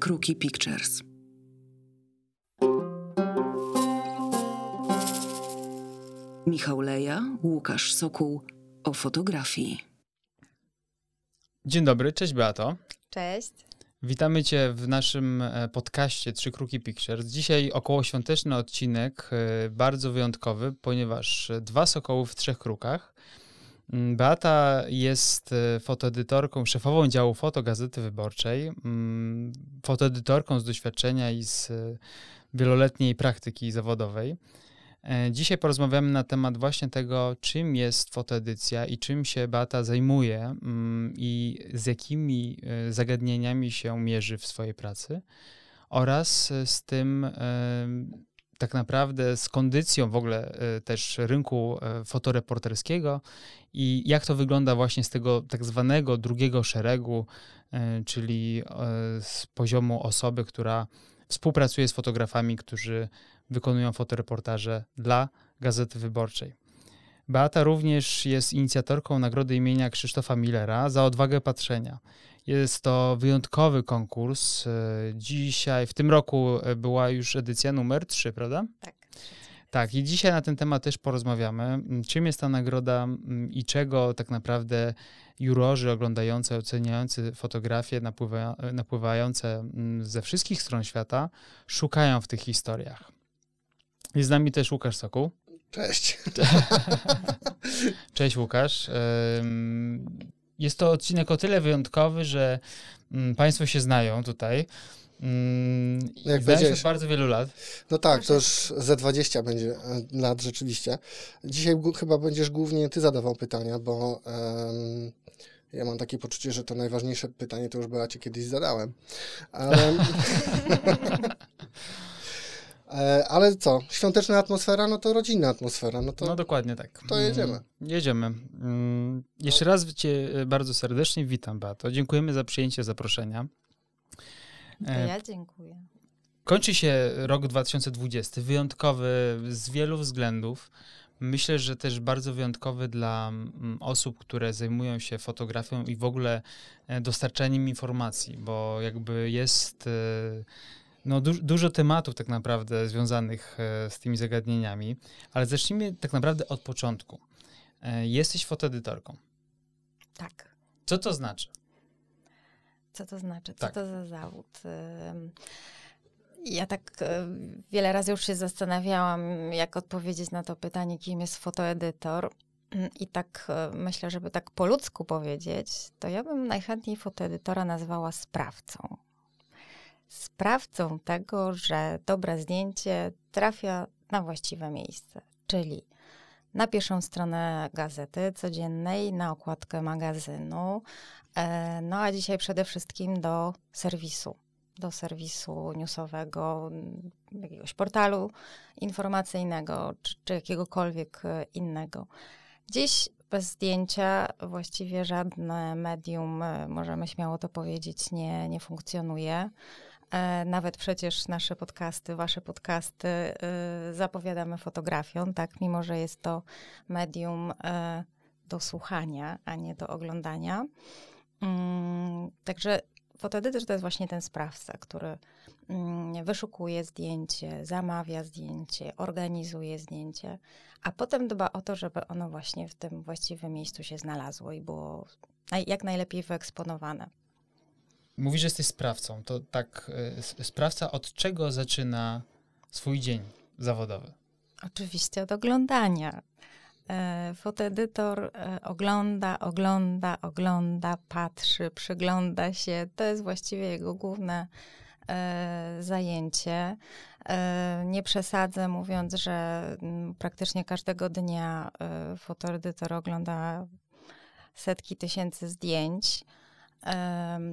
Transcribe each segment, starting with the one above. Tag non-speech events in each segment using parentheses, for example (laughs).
Kruki Pictures. Michał Leja, Łukasz Sokół o fotografii. Dzień dobry, cześć Beato. Cześć. Witamy Cię w naszym e, podcaście Trzy Kruki Pictures. Dzisiaj świąteczny odcinek, e, bardzo wyjątkowy, ponieważ e, dwa sokoły w trzech krukach – Mm, Beata jest e, fotoedytorką, szefową działu foto Gazety Wyborczej, mm, fotoedytorką z doświadczenia i z e, wieloletniej praktyki zawodowej. E, dzisiaj porozmawiamy na temat właśnie tego, czym jest fotoedycja i czym się Beata zajmuje mm, i z jakimi zagadnieniami się mierzy w swojej pracy oraz z tym, tak naprawdę z kondycją w ogóle e, też rynku e, fotoreporterskiego i jak to wygląda właśnie z tego tak zwanego drugiego szeregu, e, czyli z poziomu osoby, która współpracuje z fotografami, którzy wykonują fotoreportaże dla Gazety Wyborczej. Beata również jest inicjatorką nagrody imienia Krzysztofa Millera za odwagę patrzenia. Jest to wyjątkowy konkurs. E, dzisiaj, w tym roku e, była już edycja numer 3, prawda? Tak. Tak, i dzisiaj na ten temat też porozmawiamy. Mm, czym jest ta nagroda mm, i czego tak naprawdę jurorzy oglądający, oceniający fotografie napływa, e, napływające mm, ze wszystkich stron świata szukają w tych historiach. Jest z nami też Łukasz Sokół. Cześć. (laughs) Cześć Łukasz jest to odcinek o tyle wyjątkowy, że mm, Państwo się znają tutaj. Mm, Jak się od bardzo wielu lat. No tak, to już ze 20 będzie e, lat rzeczywiście. Dzisiaj chyba będziesz głównie ty zadawał pytania, bo um, ja mam takie poczucie, że to najważniejsze pytanie to już Beacie kiedyś zadałem. (laughs) (laughs) E, ale co? Świąteczna atmosfera, no to rodzinna atmosfera. No, to, no dokładnie tak. To jedziemy. Mm, jedziemy. Mm, jeszcze raz Cię e, bardzo serdecznie witam, Beato. Dziękujemy za przyjęcie zaproszenia. E, ja dziękuję. Kończy się rok 2020, wyjątkowy z wielu względów. Myślę, że też bardzo wyjątkowy dla mm, osób, które zajmują się fotografią i w ogóle dostarczaniem informacji, bo jakby jest no, du dużo tematów tak naprawdę związanych e, z tymi zagadnieniami, ale zacznijmy tak naprawdę od początku. E, jesteś fotoedytorką. Tak. Co to znaczy? Co to znaczy? Co tak. to za zawód? Ja tak e, wiele razy już się zastanawiałam, jak odpowiedzieć na to pytanie, kim jest fotoedytor. I tak myślę, żeby tak po ludzku powiedzieć, to ja bym najchętniej fotoedytora nazwała sprawcą sprawcą tego, że dobre zdjęcie trafia na właściwe miejsce, czyli na pierwszą stronę gazety codziennej, na okładkę magazynu, e, no a dzisiaj przede wszystkim do serwisu, do serwisu newsowego, jakiegoś portalu informacyjnego czy, czy jakiegokolwiek e, innego. Dziś bez zdjęcia właściwie żadne medium, e, możemy śmiało to powiedzieć, nie, nie funkcjonuje. E, nawet przecież nasze podcasty, wasze podcasty y, zapowiadamy fotografią, tak? Mimo, że jest to medium e, do słuchania, a nie do oglądania. Mm, także fotoedytor to jest właśnie ten sprawca, który mm, wyszukuje zdjęcie, zamawia zdjęcie, organizuje zdjęcie, a potem dba o to, żeby ono właśnie w tym właściwym miejscu się znalazło i było jak najlepiej wyeksponowane. Mówisz, że jesteś sprawcą. To tak, e, sprawca od czego zaczyna swój dzień zawodowy? Oczywiście od oglądania. E, fotoedytor e, ogląda, ogląda, ogląda, patrzy, przygląda się. To jest właściwie jego główne zajęcie. Nie przesadzę mówiąc, że praktycznie każdego dnia fotoedytor ogląda setki tysięcy zdjęć.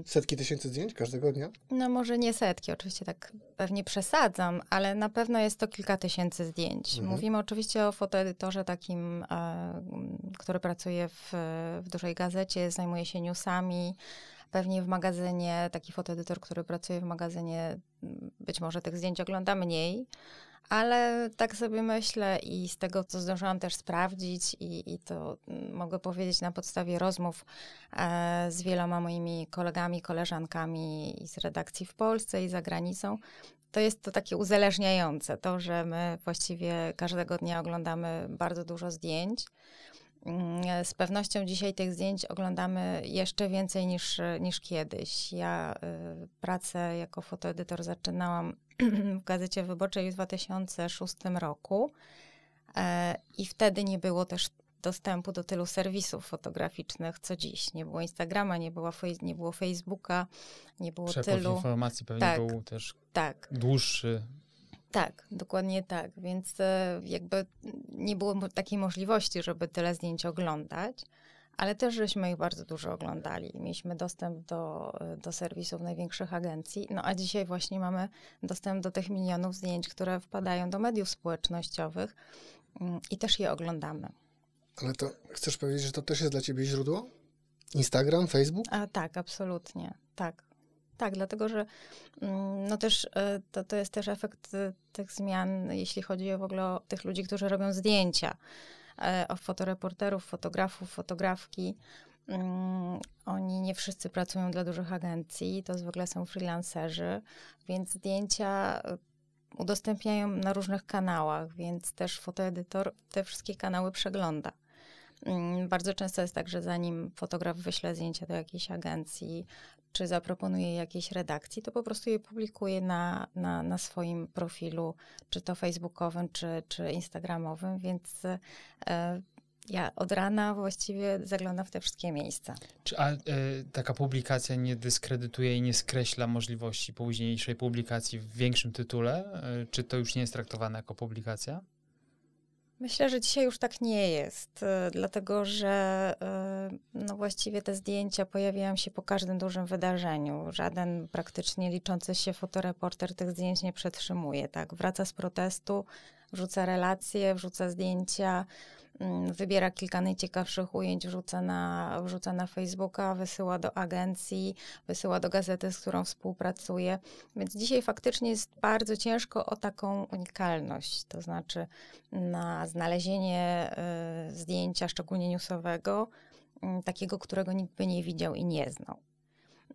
Setki tysięcy zdjęć każdego dnia? No może nie setki, oczywiście tak pewnie przesadzam, ale na pewno jest to kilka tysięcy zdjęć. Mhm. Mówimy oczywiście o fotoedytorze takim, e, który pracuje w, w dużej gazecie, zajmuje się newsami, pewnie w magazynie, taki fotoedytor, który pracuje w magazynie, być może tych zdjęć ogląda mniej, ale tak sobie myślę i z tego, co zdążyłam też sprawdzić, i, i to mm, mogę powiedzieć na podstawie rozmów e, z wieloma moimi kolegami, koleżankami i z redakcji w Polsce i za granicą, to jest to takie uzależniające. To, że my właściwie każdego dnia oglądamy bardzo dużo zdjęć. Mm, z pewnością dzisiaj tych zdjęć oglądamy jeszcze więcej niż, niż kiedyś. Ja y, pracę jako fotoedytor zaczynałam w Gazecie Wyborczej w 2006 roku e, i wtedy nie było też dostępu do tylu serwisów fotograficznych co dziś. Nie było Instagrama, nie, była, nie było Facebooka, nie było Przepływ tylu. informacji pewnie tak, był też tak. dłuższy. Tak, dokładnie tak. Więc e, jakby nie było takiej możliwości, żeby tyle zdjęć oglądać ale też żeśmy ich bardzo dużo oglądali. Mieliśmy dostęp do, y, do serwisów największych agencji, no a dzisiaj właśnie mamy dostęp do tych milionów zdjęć, które wpadają do mediów społecznościowych mm, i też je oglądamy. Ale to chcesz powiedzieć, że to też jest dla ciebie źródło? Instagram, Facebook? A tak, absolutnie, tak. Tak, dlatego że mm, no też y, to, to jest też efekt y, tych zmian, jeśli chodzi w ogóle o tych ludzi, którzy robią zdjęcia. E, fotoreporterów, fotografów, fotografki. Mm, oni nie wszyscy pracują dla dużych agencji, to zwykle są freelancerzy, więc zdjęcia e, udostępniają na różnych kanałach, więc też fotoedytor te wszystkie kanały przegląda. Mm, bardzo często jest tak, że zanim fotograf wyśle zdjęcia do jakiejś agencji, czy zaproponuje jakiejś redakcji, to po prostu je publikuje na, na, na swoim profilu, czy to facebookowym, czy, czy instagramowym, więc e, ja od rana właściwie zaglądam w te wszystkie miejsca. Czy a, e, taka publikacja nie dyskredytuje i nie skreśla możliwości późniejszej publikacji w większym tytule? E, czy to już nie jest traktowane jako publikacja? Myślę, że dzisiaj już tak nie jest, e, dlatego że e, no właściwie te zdjęcia pojawiają się po każdym dużym wydarzeniu. Żaden praktycznie liczący się fotoreporter tych zdjęć nie przetrzymuje. Tak? Wraca z protestu, wrzuca relacje, wrzuca zdjęcia, Mm, wybiera kilka najciekawszych ujęć, wrzuca na, wrzuca na Facebooka, wysyła do agencji, wysyła do gazety, z którą współpracuje. Więc dzisiaj faktycznie jest bardzo ciężko o taką unikalność, to znaczy na znalezienie y, zdjęcia, szczególnie newsowego, y, takiego, którego nikt by nie widział i nie znał.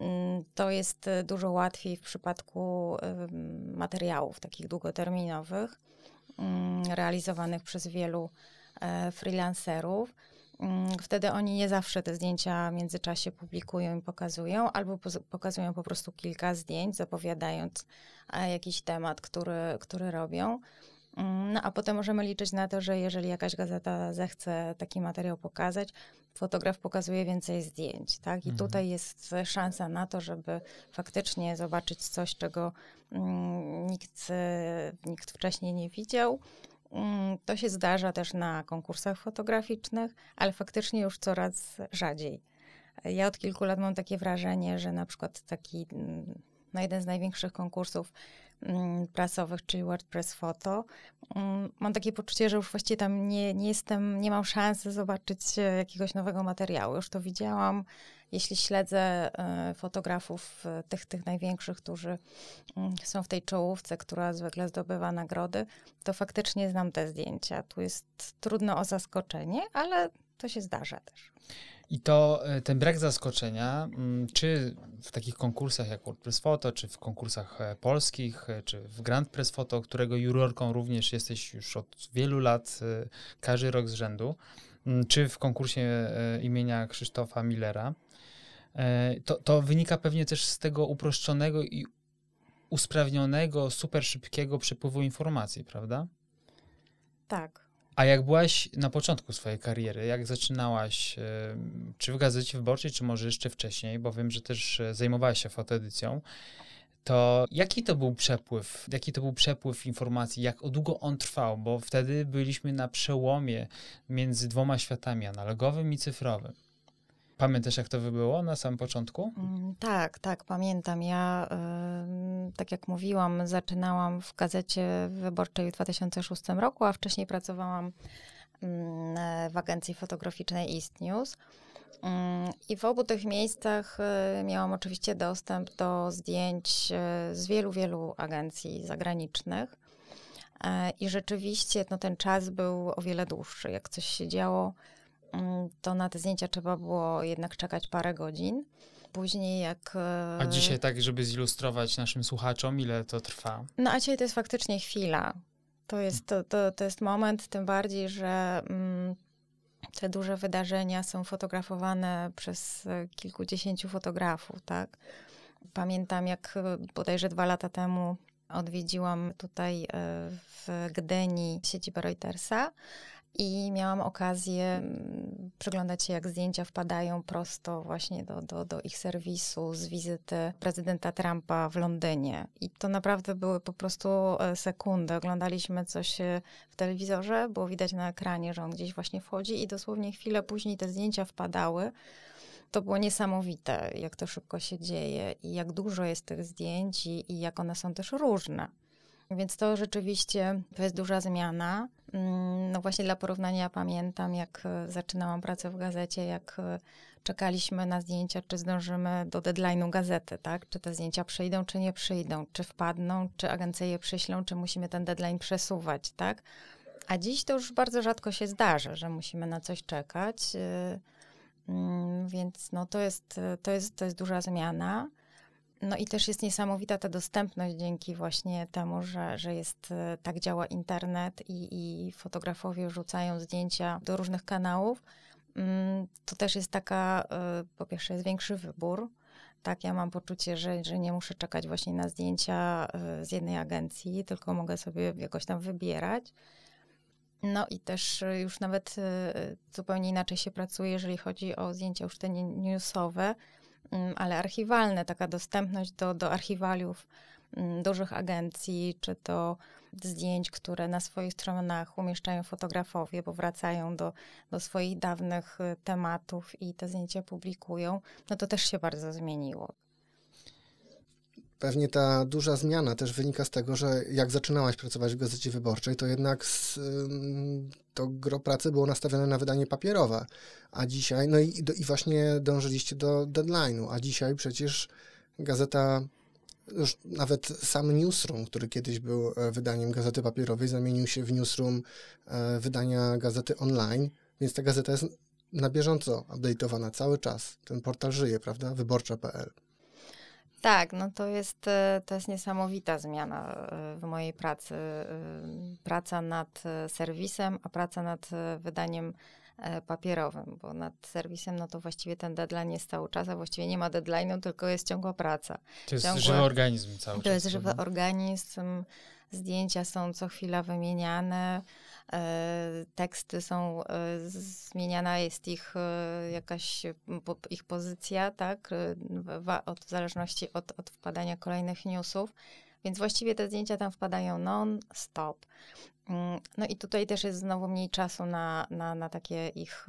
Mm, to jest y, dużo łatwiej w przypadku materiałów takich długoterminowych, realizowanych przez wielu E, freelancerów. Mm, wtedy oni nie zawsze te zdjęcia w międzyczasie publikują i pokazują, albo pokazują po prostu kilka zdjęć, zapowiadając e, jakiś temat, który, który robią. Mm, no a potem możemy liczyć na to, że jeżeli jakaś gazeta zechce taki materiał pokazać, fotograf pokazuje więcej zdjęć, tak? I mhm. tutaj jest szansa na to, żeby faktycznie zobaczyć coś, czego mm, nikt, e, nikt wcześniej nie widział Mm, to się zdarza też na konkursach fotograficznych, ale faktycznie już coraz rzadziej. Ja od kilku lat mam takie wrażenie, że na przykład taki mm, na no, jeden z największych konkursów Mm, prasowych, czyli WordPress Photo. Mm, mam takie poczucie, że już właściwie tam nie, nie jestem, nie mam szansy zobaczyć e, jakiegoś nowego materiału. Już to widziałam, jeśli śledzę e, fotografów, e, tych, tych największych, którzy mm, są w tej czołówce, która zwykle zdobywa nagrody, to faktycznie znam te zdjęcia. Tu jest trudno o zaskoczenie, ale to się zdarza też. I to e, ten brak zaskoczenia, mm, czy w takich konkursach jak WordPress Photo, czy w konkursach e, polskich, e, czy w Grand Press Photo, którego jurorką również jesteś już od wielu lat, każdy rok z rzędu, mm, czy w konkursie imienia Krzysztofa Millera, to, to wynika pewnie też z tego uproszczonego i usprawnionego, super szybkiego przepływu informacji, prawda? Tak. A jak byłaś na początku swojej kariery, jak zaczynałaś, e, czy w Gazecie Wyborczej, czy może jeszcze wcześniej, bo wiem, że też e, zajmowałaś się fotoedycją, to jaki to był przepływ, jaki to był przepływ informacji, jak długo on trwał, bo wtedy byliśmy na przełomie między dwoma światami, analogowym i cyfrowym. Pamiętasz, jak to było na samym początku? Mm, tak, tak, pamiętam. Ja, tak jak mówiłam, zaczynałam w gazecie wyborczej w 2006 roku, a wcześniej pracowałam mm, w agencji fotograficznej East News. Mm, I w obu tych miejscach e, miałam oczywiście dostęp do zdjęć e, z wielu, wielu agencji zagranicznych. E, I rzeczywiście no, ten czas był o wiele dłuższy. Jak coś się działo, Mm, to na te zdjęcia trzeba było jednak czekać parę godzin. Później jak... E, a dzisiaj tak, żeby zilustrować naszym słuchaczom, ile to trwa? No a dzisiaj to jest faktycznie chwila. To jest, to, to, to jest moment, tym bardziej, że mm, te duże wydarzenia są fotografowane przez e, kilkudziesięciu fotografów, tak? Pamiętam, jak e, bodajże dwa lata temu odwiedziłam tutaj w Gdyni siedzibę Reutersa i miałam okazję mm, przyglądać się, jak zdjęcia wpadają prosto właśnie do, do, do ich serwisu z wizyty prezydenta Trumpa w Londynie. I to naprawdę były po prostu e, sekundy. Oglądaliśmy coś e, w telewizorze, było widać na ekranie, że on gdzieś właśnie wchodzi i dosłownie chwilę później te zdjęcia wpadały to było niesamowite, jak to szybko się dzieje i jak dużo jest tych zdjęć i, i, jak one są też różne. Więc to rzeczywiście to jest duża zmiana. Mm, no właśnie dla porównania pamiętam, jak e, zaczynałam pracę w gazecie, jak e, czekaliśmy na zdjęcia, czy zdążymy do deadline'u gazety, tak? Czy te zdjęcia przyjdą, czy nie przyjdą, czy wpadną, czy agencje je przyślą, czy musimy ten deadline przesuwać, tak? A dziś to już bardzo rzadko się zdarza, że musimy na coś czekać. E, mm, więc no to jest, to jest, to jest duża zmiana. No i też jest niesamowita ta dostępność dzięki właśnie temu, że, że jest, e, tak działa internet i, i fotografowie rzucają zdjęcia do różnych kanałów. Mm, to też jest taka, e, po pierwsze jest większy wybór, tak, ja mam poczucie, że, że nie muszę czekać właśnie na zdjęcia e, z jednej agencji, tylko mogę sobie jakoś tam wybierać. No i też już nawet zupełnie inaczej się pracuje, jeżeli chodzi o zdjęcia już te newsowe, Mm, ale archiwalne, taka dostępność do, do archiwaliów mm, dużych agencji, czy to zdjęć, które na swoich stronach umieszczają fotografowie, bo wracają do, do swoich dawnych y, tematów i te zdjęcia publikują, no to też się bardzo zmieniło. Pewnie ta duża zmiana też wynika z tego, że jak zaczynałaś pracować w Gazecie Wyborczej, to jednak z, to gro pracy było nastawione na wydanie papierowe, a dzisiaj, no i, i właśnie dążyliście do deadline'u, a dzisiaj przecież gazeta już nawet sam newsroom, który kiedyś był e, wydaniem gazety papierowej, zamienił się w newsroom e, wydania gazety online, więc ta gazeta jest na bieżąco update'owana cały czas. Ten portal żyje, prawda? Wyborcza.pl. Tak, no to jest, e, to jest niesamowita zmiana e, w mojej pracy. E, praca nad serwisem, a praca nad wydaniem papierowym, bo nad serwisem, no to właściwie ten deadline jest cały czas, a właściwie nie ma deadline'u, tylko jest ciągła praca. To jest Ciągłe, żywy organizm cały to czas. To jest żywy mhm. organizm, zdjęcia są co chwila wymieniane, E, teksty są e, zmieniana, jest ich e, jakaś ich pozycja, tak, od, w zależności od, od wpadania kolejnych newsów. Więc właściwie te zdjęcia tam wpadają non-stop. Mm, no i tutaj też jest znowu mniej czasu na, na, na takie ich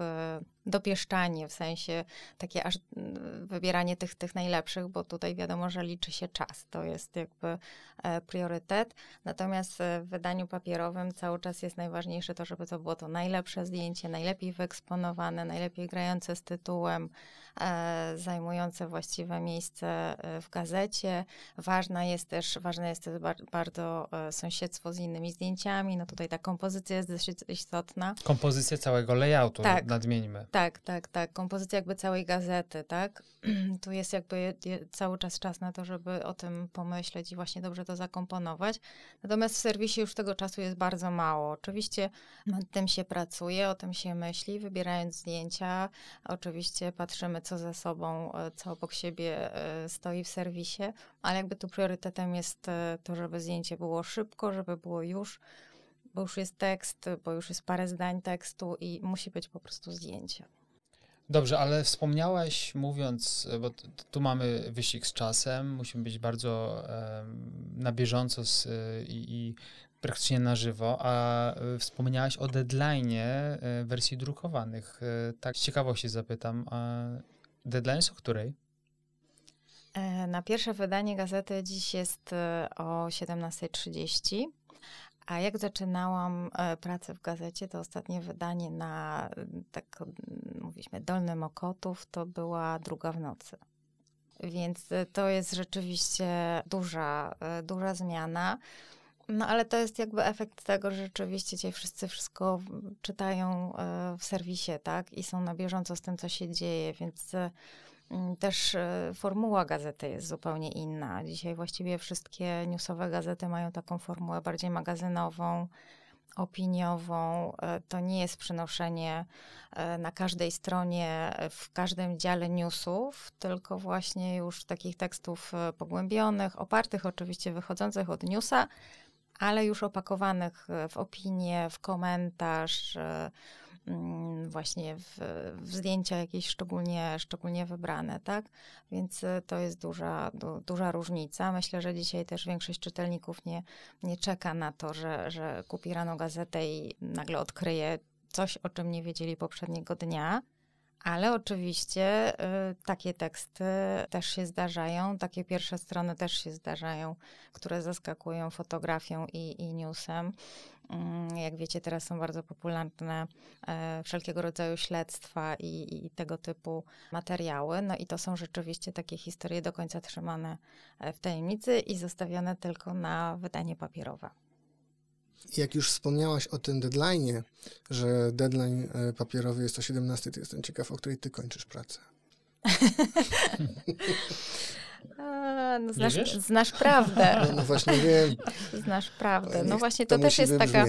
dopieszczanie, w sensie takie aż mm, wybieranie tych, tych najlepszych, bo tutaj wiadomo, że liczy się czas, to jest jakby e, priorytet. Natomiast w wydaniu papierowym cały czas jest najważniejsze to, żeby to było to najlepsze zdjęcie, najlepiej wyeksponowane, najlepiej grające z tytułem, e, zajmujące właściwe miejsce e, w gazecie. Ważna jest też, ważne jest też bardzo sąsiedztwo z innymi zdjęciami, no tutaj ta kompozycja jest dosyć istotna. Kompozycja całego layoutu, tak. nadmieńmy. Tak, tak, tak. Kompozycja jakby całej gazety, tak? (clears throat) tu jest jakby cały czas czas na to, żeby o tym pomyśleć i właśnie dobrze to zakomponować. Natomiast w serwisie już tego czasu jest bardzo mało. Oczywiście nad tym się pracuje, o tym się myśli, wybierając zdjęcia. Oczywiście patrzymy, co za sobą, e, co obok siebie e, stoi w serwisie, ale jakby tu priorytetem jest e, to, żeby zdjęcie było szybko, żeby było już bo już jest tekst, bo już jest parę zdań tekstu i musi być po prostu zdjęcie. Dobrze, ale wspomniałaś, mówiąc, bo tu mamy wyścig z czasem, musimy być bardzo e, na bieżąco z, i, i praktycznie na żywo, a e, wspomniałaś o deadline'ie e, wersji drukowanych. E, tak z ciekawości zapytam, a deadline jest o której? Na pierwsze wydanie gazety dziś jest o 17.30. A jak zaczynałam e, pracę w gazecie, to ostatnie wydanie na, tak mówiliśmy, Dolny Mokotów, to była druga w nocy. Więc e, to jest rzeczywiście duża, e, duża zmiana. No ale to jest jakby efekt tego, że rzeczywiście dzisiaj wszyscy wszystko czytają w serwisie, tak? I są na bieżąco z tym, co się dzieje, więc Mm, też e, formuła gazety jest zupełnie inna. Dzisiaj właściwie wszystkie newsowe gazety mają taką formułę bardziej magazynową, opiniową. E, to nie jest przynoszenie e, na każdej stronie, w każdym dziale newsów, tylko właśnie już takich tekstów pogłębionych, opartych oczywiście wychodzących od newsa, ale już opakowanych w opinię, w komentarz Mm, właśnie w, w zdjęcia jakieś szczególnie, szczególnie wybrane, tak? Więc e, to jest duża, du, duża różnica. Myślę, że dzisiaj też większość czytelników nie, nie czeka na to, że, że kupi rano gazetę i nagle odkryje coś, o czym nie wiedzieli poprzedniego dnia ale oczywiście y, takie teksty też się zdarzają, takie pierwsze strony też się zdarzają, które zaskakują fotografią i, i newsem. Mm, jak wiecie, teraz są bardzo popularne e, wszelkiego rodzaju śledztwa i, i, tego typu materiały. No i to są rzeczywiście takie historie do końca trzymane e, w tajemnicy i zostawione tylko na wydanie papierowe. Jak już wspomniałaś o tym deadline'ie, że deadline e, papierowy jest o 17, to jestem ciekaw, o której ty kończysz pracę. (laughs) A, no znasz, znasz, prawdę. No, no, właśnie wiem. Znasz prawdę. No właśnie to, to też jest taka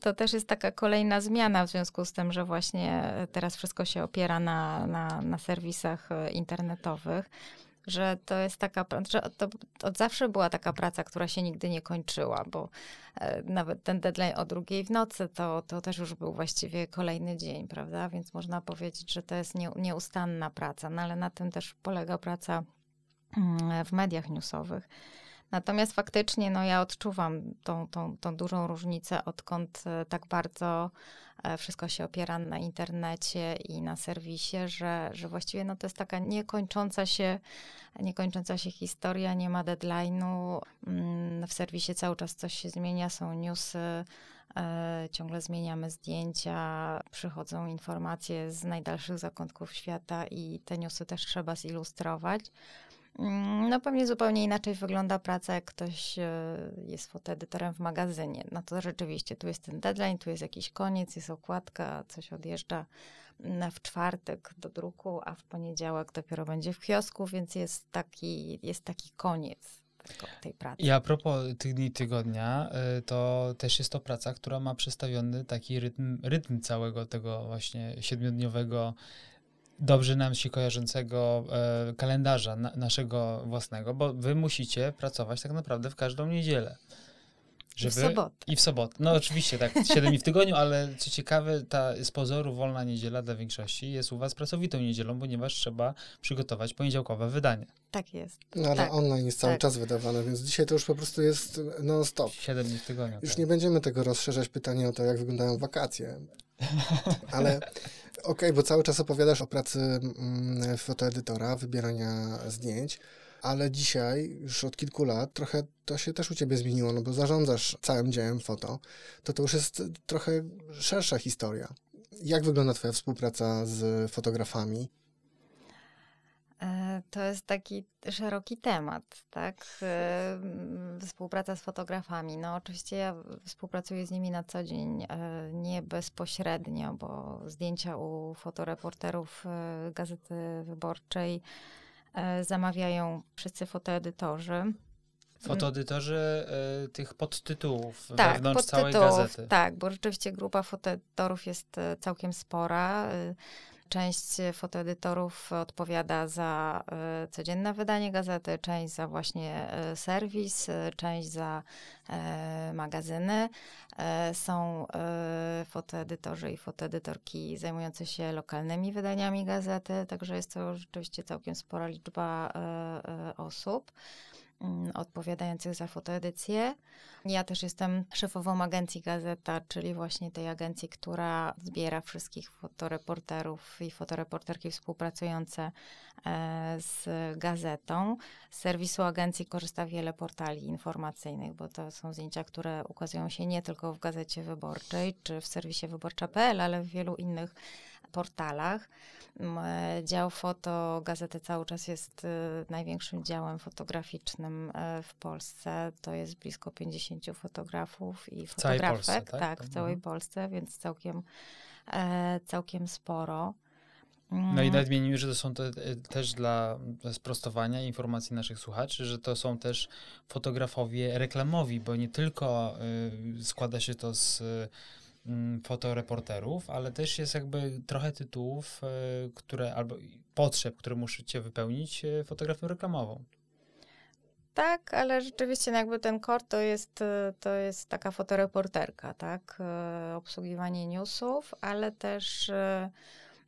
to też jest taka kolejna zmiana w związku z tym, że właśnie teraz wszystko się opiera na, na, na serwisach e, internetowych że to jest taka praca, to od zawsze była taka praca, która się nigdy nie kończyła, bo e, nawet ten deadline o drugiej w nocy to, to też już był właściwie kolejny dzień, prawda? Więc można powiedzieć, że to jest nie, nieustanna praca, no ale na tym też polega praca mm, w mediach newsowych Natomiast faktycznie no, ja odczuwam tą, tą, tą dużą różnicę, odkąd e, tak bardzo e, wszystko się opiera na internecie i na serwisie, że, że właściwie no, to jest taka niekończąca się, niekończąca się historia, nie ma deadline'u. Mm, w serwisie cały czas coś się zmienia, są newsy, e, ciągle zmieniamy zdjęcia, przychodzą informacje z najdalszych zakątków świata i te newsy też trzeba zilustrować. Mm, no pewnie zupełnie inaczej wygląda praca, jak ktoś e, jest fotoedytorem w magazynie. No to rzeczywiście, tu jest ten deadline, tu jest jakiś koniec, jest okładka, coś odjeżdża w czwartek do druku, a w poniedziałek dopiero będzie w kiosku, więc jest taki, jest taki koniec tej pracy. I a propos tych dni tygodnia, e, to też jest to praca, która ma przedstawiony taki rytm, rytm całego tego właśnie siedmiodniowego dobrze nam się kojarzącego e, kalendarza na, naszego własnego, bo wy musicie pracować tak naprawdę w każdą niedzielę. Żeby... I w sobotę. I w sobotę. No oczywiście, tak, 7 (laughs) dni w tygodniu, ale co ciekawe, ta z pozoru wolna niedziela dla większości jest u was pracowitą niedzielą, ponieważ trzeba przygotować poniedziałkowe wydanie. Tak jest. No ale tak. online jest cały tak. czas wydawane, więc dzisiaj to już po prostu jest non-stop. 7 dni w tygodniu. Już tak. nie będziemy tego rozszerzać pytanie o to, jak wyglądają wakacje. (laughs) Ale Okej, okay, bo cały czas opowiadasz o pracy mm, fotoedytora, wybierania zdjęć ale dzisiaj, już od kilku lat, trochę to się też u ciebie zmieniło, no bo zarządzasz całym dziełem foto, to to już jest trochę szersza historia. Jak wygląda twoja współpraca z fotografami? E, to jest taki szeroki temat, tak? E, mm, współpraca z fotografami. No, oczywiście ja współpracuję z nimi na co dzień, e, nie bezpośrednio, bo zdjęcia u fotoreporterów Gazety Wyborczej zamawiają wszyscy fotoedytorzy. Mm. Fotoedytorzy tych podtytułów tak, wewnątrz podtytułów, całej gazety. Tak, bo rzeczywiście grupa fotoedytorów jest całkiem spora. Część e, fotoedytorów odpowiada za e, codzienne wydanie gazety, część za właśnie e, serwis, część za magazyny. Są fotoedytorzy i fotoedytorki zajmujące się lokalnymi wydaniami gazety, także jest to rzeczywiście całkiem spora liczba osób. Mm, odpowiadających za fotoedycję. Ja też jestem szefową agencji Gazeta, czyli właśnie tej agencji, która zbiera wszystkich fotoreporterów i fotoreporterki współpracujące e, z gazetą. Z serwisu agencji korzysta wiele portali informacyjnych, bo to są zdjęcia, które ukazują się nie tylko w Gazecie Wyborczej czy w serwisie wyborcza.pl, ale w wielu innych portalach. Mm, e, dział foto gazety cały czas jest y, największym działem fotograficznym e, w Polsce. To jest blisko 50 fotografów i fotografek, Polsce, tak? tak? w mhm. całej Polsce, więc całkiem, e, całkiem sporo. Mm. No i nadmienimy, że to są te, też dla sprostowania informacji naszych słuchaczy, że to są też fotografowie reklamowi, bo nie tylko y, składa się to z y, Mm, fotoreporterów, ale też jest jakby trochę tytułów, e, które albo potrzeb, które musicie wypełnić e, fotografią reklamową. Tak, ale rzeczywiście no jakby ten core to jest, e, to jest taka fotoreporterka, tak? Obsługiwanie newsów, ale też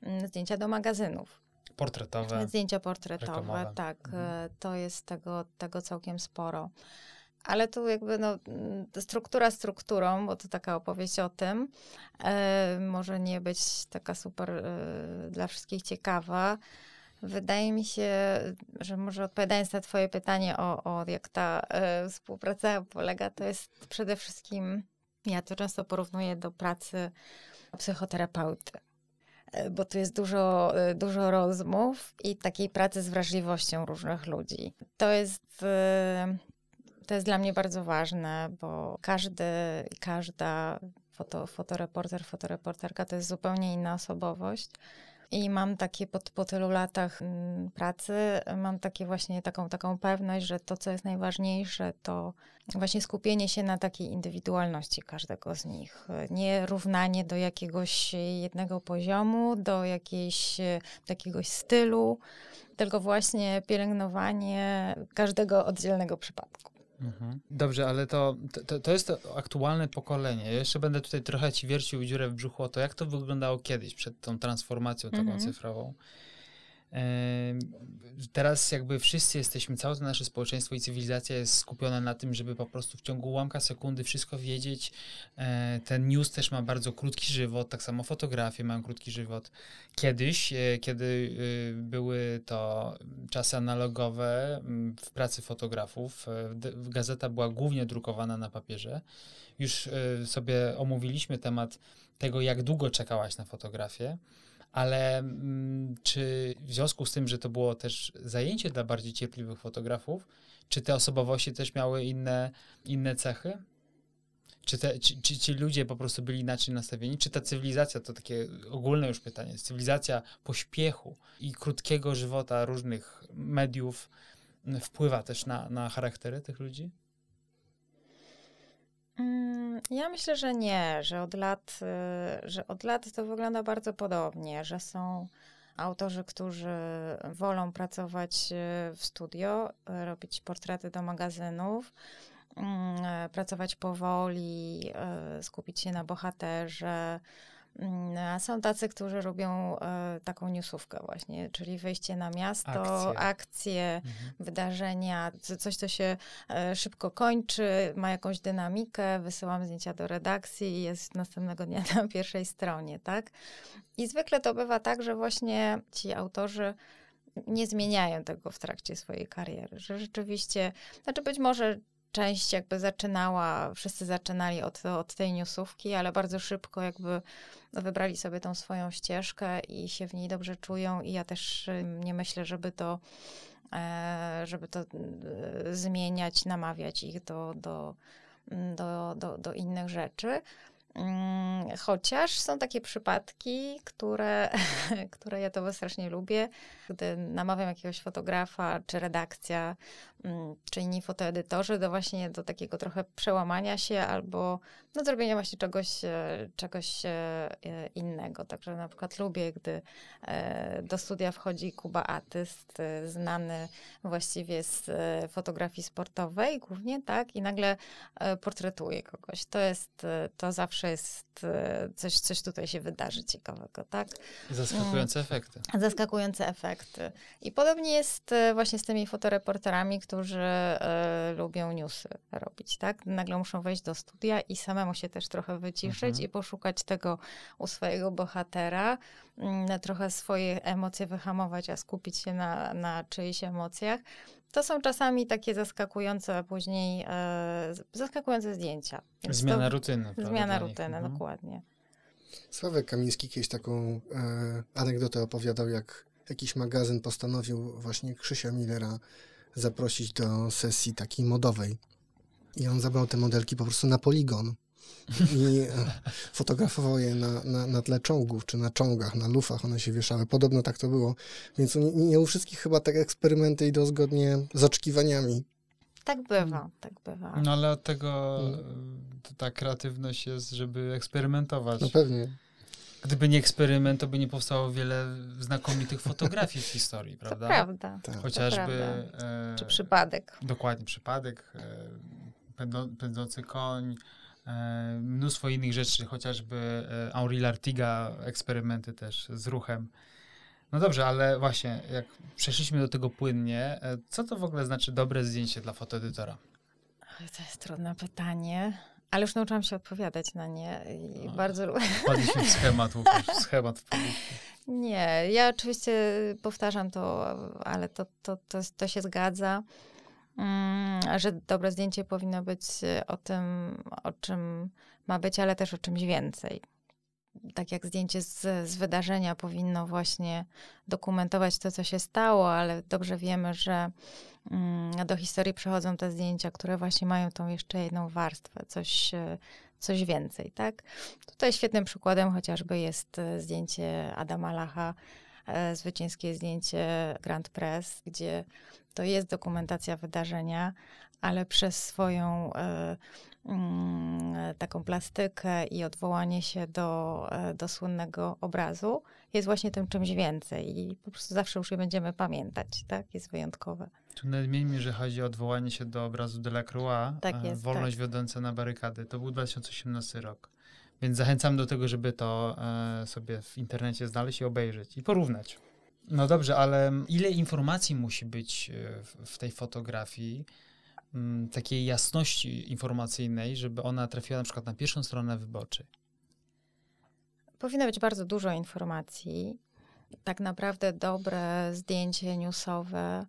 mm, zdjęcia do magazynów. Portretowe. Zdjęcia portretowe, reklamowe. tak. Mhm. To jest tego, tego całkiem sporo ale tu jakby no, mm, struktura strukturą, bo to taka opowieść o tym, e, może nie być taka super e, dla wszystkich ciekawa. Wydaje mi się, że może odpowiadając na Twoje pytanie o, o jak ta e, współpraca polega, to jest przede wszystkim, ja to często porównuję do pracy psychoterapeuty e, bo tu jest dużo, e, dużo rozmów i takiej pracy z wrażliwością różnych ludzi. To jest e, to jest dla mnie bardzo ważne, bo każdy i każda foto, fotoreporter, fotoreporterka to jest zupełnie inna osobowość. I mam takie po, po tylu latach mm, pracy, mam takie właśnie taką, taką pewność, że to, co jest najważniejsze, to właśnie skupienie się na takiej indywidualności każdego z nich. Nie równanie do jakiegoś jednego poziomu, do, jakiejś, do jakiegoś stylu, tylko właśnie pielęgnowanie każdego oddzielnego przypadku. Mhm. Dobrze, ale to, to, to jest to aktualne pokolenie. Ja jeszcze będę tutaj trochę ci wiercił dziurę w brzuchu o to, jak to wyglądało kiedyś przed tą transformacją taką mhm. cyfrową. Teraz jakby wszyscy jesteśmy, całe to nasze społeczeństwo i cywilizacja jest skupiona na tym, żeby po prostu w ciągu ułamka sekundy wszystko wiedzieć. E, ten news też ma bardzo krótki żywot, tak samo fotografie mają krótki żywot. Kiedyś, e, kiedy y, były to czasy analogowe w pracy fotografów, e, gazeta była głównie drukowana na papierze. Już sobie omówiliśmy temat tego, jak długo czekałaś na fotografię ale mm, czy w związku z tym, że to było też zajęcie dla bardziej cierpliwych fotografów, czy te osobowości też miały inne, inne cechy? Czy, te, czy, czy, ci ludzie po prostu byli inaczej nastawieni? Czy ta cywilizacja, to takie ogólne już pytanie, cywilizacja pośpiechu i krótkiego żywota różnych mediów mm, wpływa też na, na charaktery tych ludzi? Mm, ja myślę, że nie, że od lat, y, że od lat to wygląda bardzo podobnie, że są autorzy, którzy wolą pracować y, w studio, y, robić portrety do magazynów, mm, pracować powoli, skupić się na bohaterze, Mm, są tacy, którzy robią e, taką newsówkę właśnie, czyli wyjście na miasto, akcje, akcje mhm. wydarzenia, coś, co się e, szybko kończy, ma jakąś dynamikę, wysyłam zdjęcia do redakcji i jest następnego dnia (laughs) na pierwszej stronie, tak? I zwykle to bywa tak, że właśnie ci autorzy nie zmieniają tego w trakcie swojej kariery, że rzeczywiście, znaczy być może część jakby zaczynała, wszyscy zaczynali od, od tej newsówki, ale bardzo szybko jakby wybrali sobie tą swoją ścieżkę i się w niej dobrze czują i ja też nie myślę, żeby to e, żeby to y, zmieniać, namawiać ich do, do, mm, do, do, do innych rzeczy. Mm, chociaż są takie przypadki, które, (laughs) które ja to strasznie lubię, gdy namawiam jakiegoś fotografa, czy redakcja, mm, czy inni fotoedytorzy do właśnie do takiego trochę przełamania się albo no, zrobienia właśnie czegoś, e, czegoś e, e, innego. Także na przykład lubię, gdy do studia wchodzi Kuba Atyst, znany właściwie z fotografii sportowej głównie, tak, i nagle portretuje kogoś. To jest, to zawsze trochę jest e, coś, coś tutaj się wydarzy ciekawego, tak? Zaskakujące efekty. E, zaskakujące efekty. I podobnie jest e, właśnie z tymi fotoreporterami, którzy y, lubią newsy robić, tak? Nagle muszą wejść do studia i samemu się też trochę wyciszyć mhm. i poszukać tego u swojego bohatera, y, trochę swoje emocje wyhamować, a skupić się na, na czyichś emocjach. To są czasami takie zaskakujące później, e, zaskakujące zdjęcia. Więc zmiana to, rutyny. Zmiana rutyny, mhm. dokładnie. Sławek Kamiński kiedyś taką e, anegdotę opowiadał, jak jakiś magazyn postanowił właśnie Krzysia Millera zaprosić do sesji takiej modowej. I on zabrał te modelki po prostu na poligon i e, fotografował je na, na, na tle czołgów, czy na czołgach, na lufach, one się wieszały. Podobno tak to było. Więc nie, nie u wszystkich chyba tak eksperymenty idą zgodnie z oczekiwaniami. Tak bywa, tak bywa. No ale tego mm. e, ta kreatywność jest, żeby eksperymentować. No pewnie. Gdyby nie eksperyment, to by nie powstało wiele znakomitych fotografii w historii, prawda? To prawda. Tak. Chociażby. To prawda. E, czy przypadek. dokładnie, przypadek. E, pędzący koń, E, mnóstwo innych rzeczy, chociażby Henri Lartiga, eksperymenty też z ruchem. No dobrze, ale właśnie, jak przeszliśmy do tego płynnie, e, co to w ogóle znaczy dobre zdjęcie dla fotoedytora? To jest trudne pytanie, ale już nauczyłam się odpowiadać na nie i no, bardzo lubię. w schemat, Łukasz, (laughs) schemat. Nie, ja oczywiście powtarzam to, ale to, to, to, to się zgadza. Mm, że dobre zdjęcie powinno być y, o tym, o czym ma być, ale też o czymś więcej. Tak jak zdjęcie z, z wydarzenia powinno właśnie dokumentować to, co się stało, ale dobrze wiemy, że mm, do historii przychodzą te zdjęcia, które właśnie mają tą jeszcze jedną warstwę, coś, y, coś więcej, tak? Tutaj świetnym przykładem chociażby jest y, zdjęcie Adama Lacha, E, zwycięskie zdjęcie Grand Press, gdzie to jest dokumentacja wydarzenia, ale przez swoją e, mm, taką plastykę i odwołanie się do, e, do słynnego obrazu jest właśnie tym czymś więcej i po prostu zawsze już je będziemy pamiętać, tak? Jest wyjątkowe. Tu nadmieńmy, że chodzi o odwołanie się do obrazu Delacroix, tak jest, Wolność tak. wiodąca na barykady. To był 2018 rok. Więc zachęcam do tego, żeby to e, sobie w internecie znaleźć i obejrzeć i porównać. No dobrze, ale ile informacji musi być e, w tej fotografii, mm, takiej jasności informacyjnej, żeby ona trafiła na przykład na pierwszą stronę wyboczy? Powinno być bardzo dużo informacji. Tak naprawdę dobre zdjęcie newsowe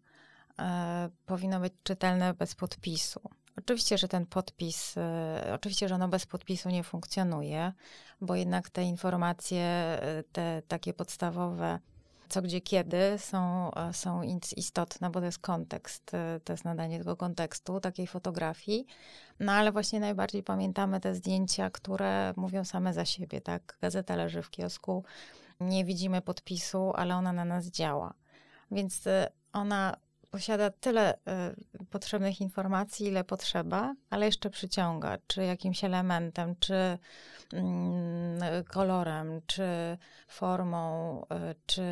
e, powinno być czytelne bez podpisu. Oczywiście, że ten podpis, e, oczywiście, że ono bez podpisu nie funkcjonuje, bo jednak te informacje, e, te takie podstawowe, co gdzie kiedy są, e, są istotne, bo to jest kontekst, to jest nadanie tego kontekstu, takiej fotografii. No ale właśnie najbardziej pamiętamy te zdjęcia, które mówią same za siebie, tak? Gazeta leży w kiosku, nie widzimy podpisu, ale ona na nas działa. Więc ona posiada tyle y, potrzebnych informacji, ile potrzeba, ale jeszcze przyciąga, czy jakimś elementem, czy y, kolorem, czy formą, y, czy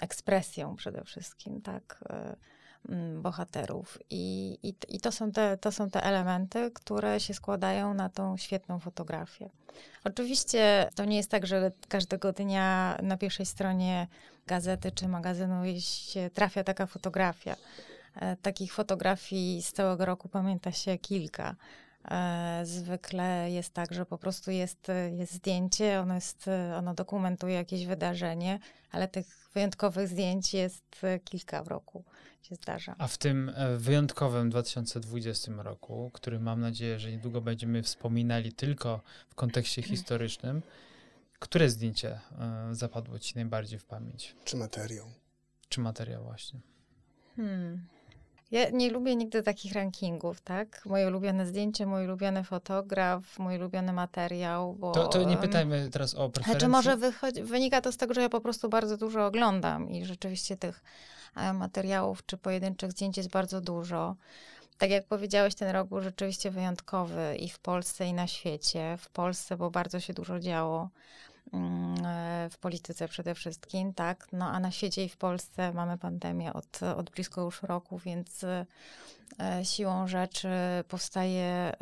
ekspresją przede wszystkim, tak. Y, Mm, bohaterów. I, i, i to, są te, to są te elementy, które się składają na tą świetną fotografię. Oczywiście to nie jest tak, że każdego dnia na pierwszej stronie gazety czy magazynu się trafia taka fotografia. E, takich fotografii z całego roku pamięta się kilka. E, zwykle jest tak, że po prostu jest, e, jest zdjęcie, ono, jest, e, ono dokumentuje jakieś wydarzenie, ale tych wyjątkowych zdjęć jest kilka w roku, się zdarza. A w tym wyjątkowym 2020 roku, który mam nadzieję, że niedługo będziemy wspominali tylko w kontekście mm. historycznym, które zdjęcie zapadło ci najbardziej w pamięć? Czy materiał? Czy materiał właśnie? Hmm. Ja nie lubię nigdy takich rankingów, tak? Moje ulubione zdjęcie, mój ulubiony fotograf, mój ulubiony materiał, bo... To, to nie pytajmy teraz o preferencje. Czy może wychodzi, wynika to z tego, że ja po prostu bardzo dużo oglądam i rzeczywiście tych e, materiałów czy pojedynczych zdjęć jest bardzo dużo. Tak jak powiedziałeś, ten rok był rzeczywiście wyjątkowy i w Polsce, i na świecie. W Polsce, bo bardzo się dużo działo Mm, e, w polityce przede wszystkim, tak? No a na świecie i w Polsce mamy pandemię od, od blisko już roku, więc e, siłą rzeczy powstaje e,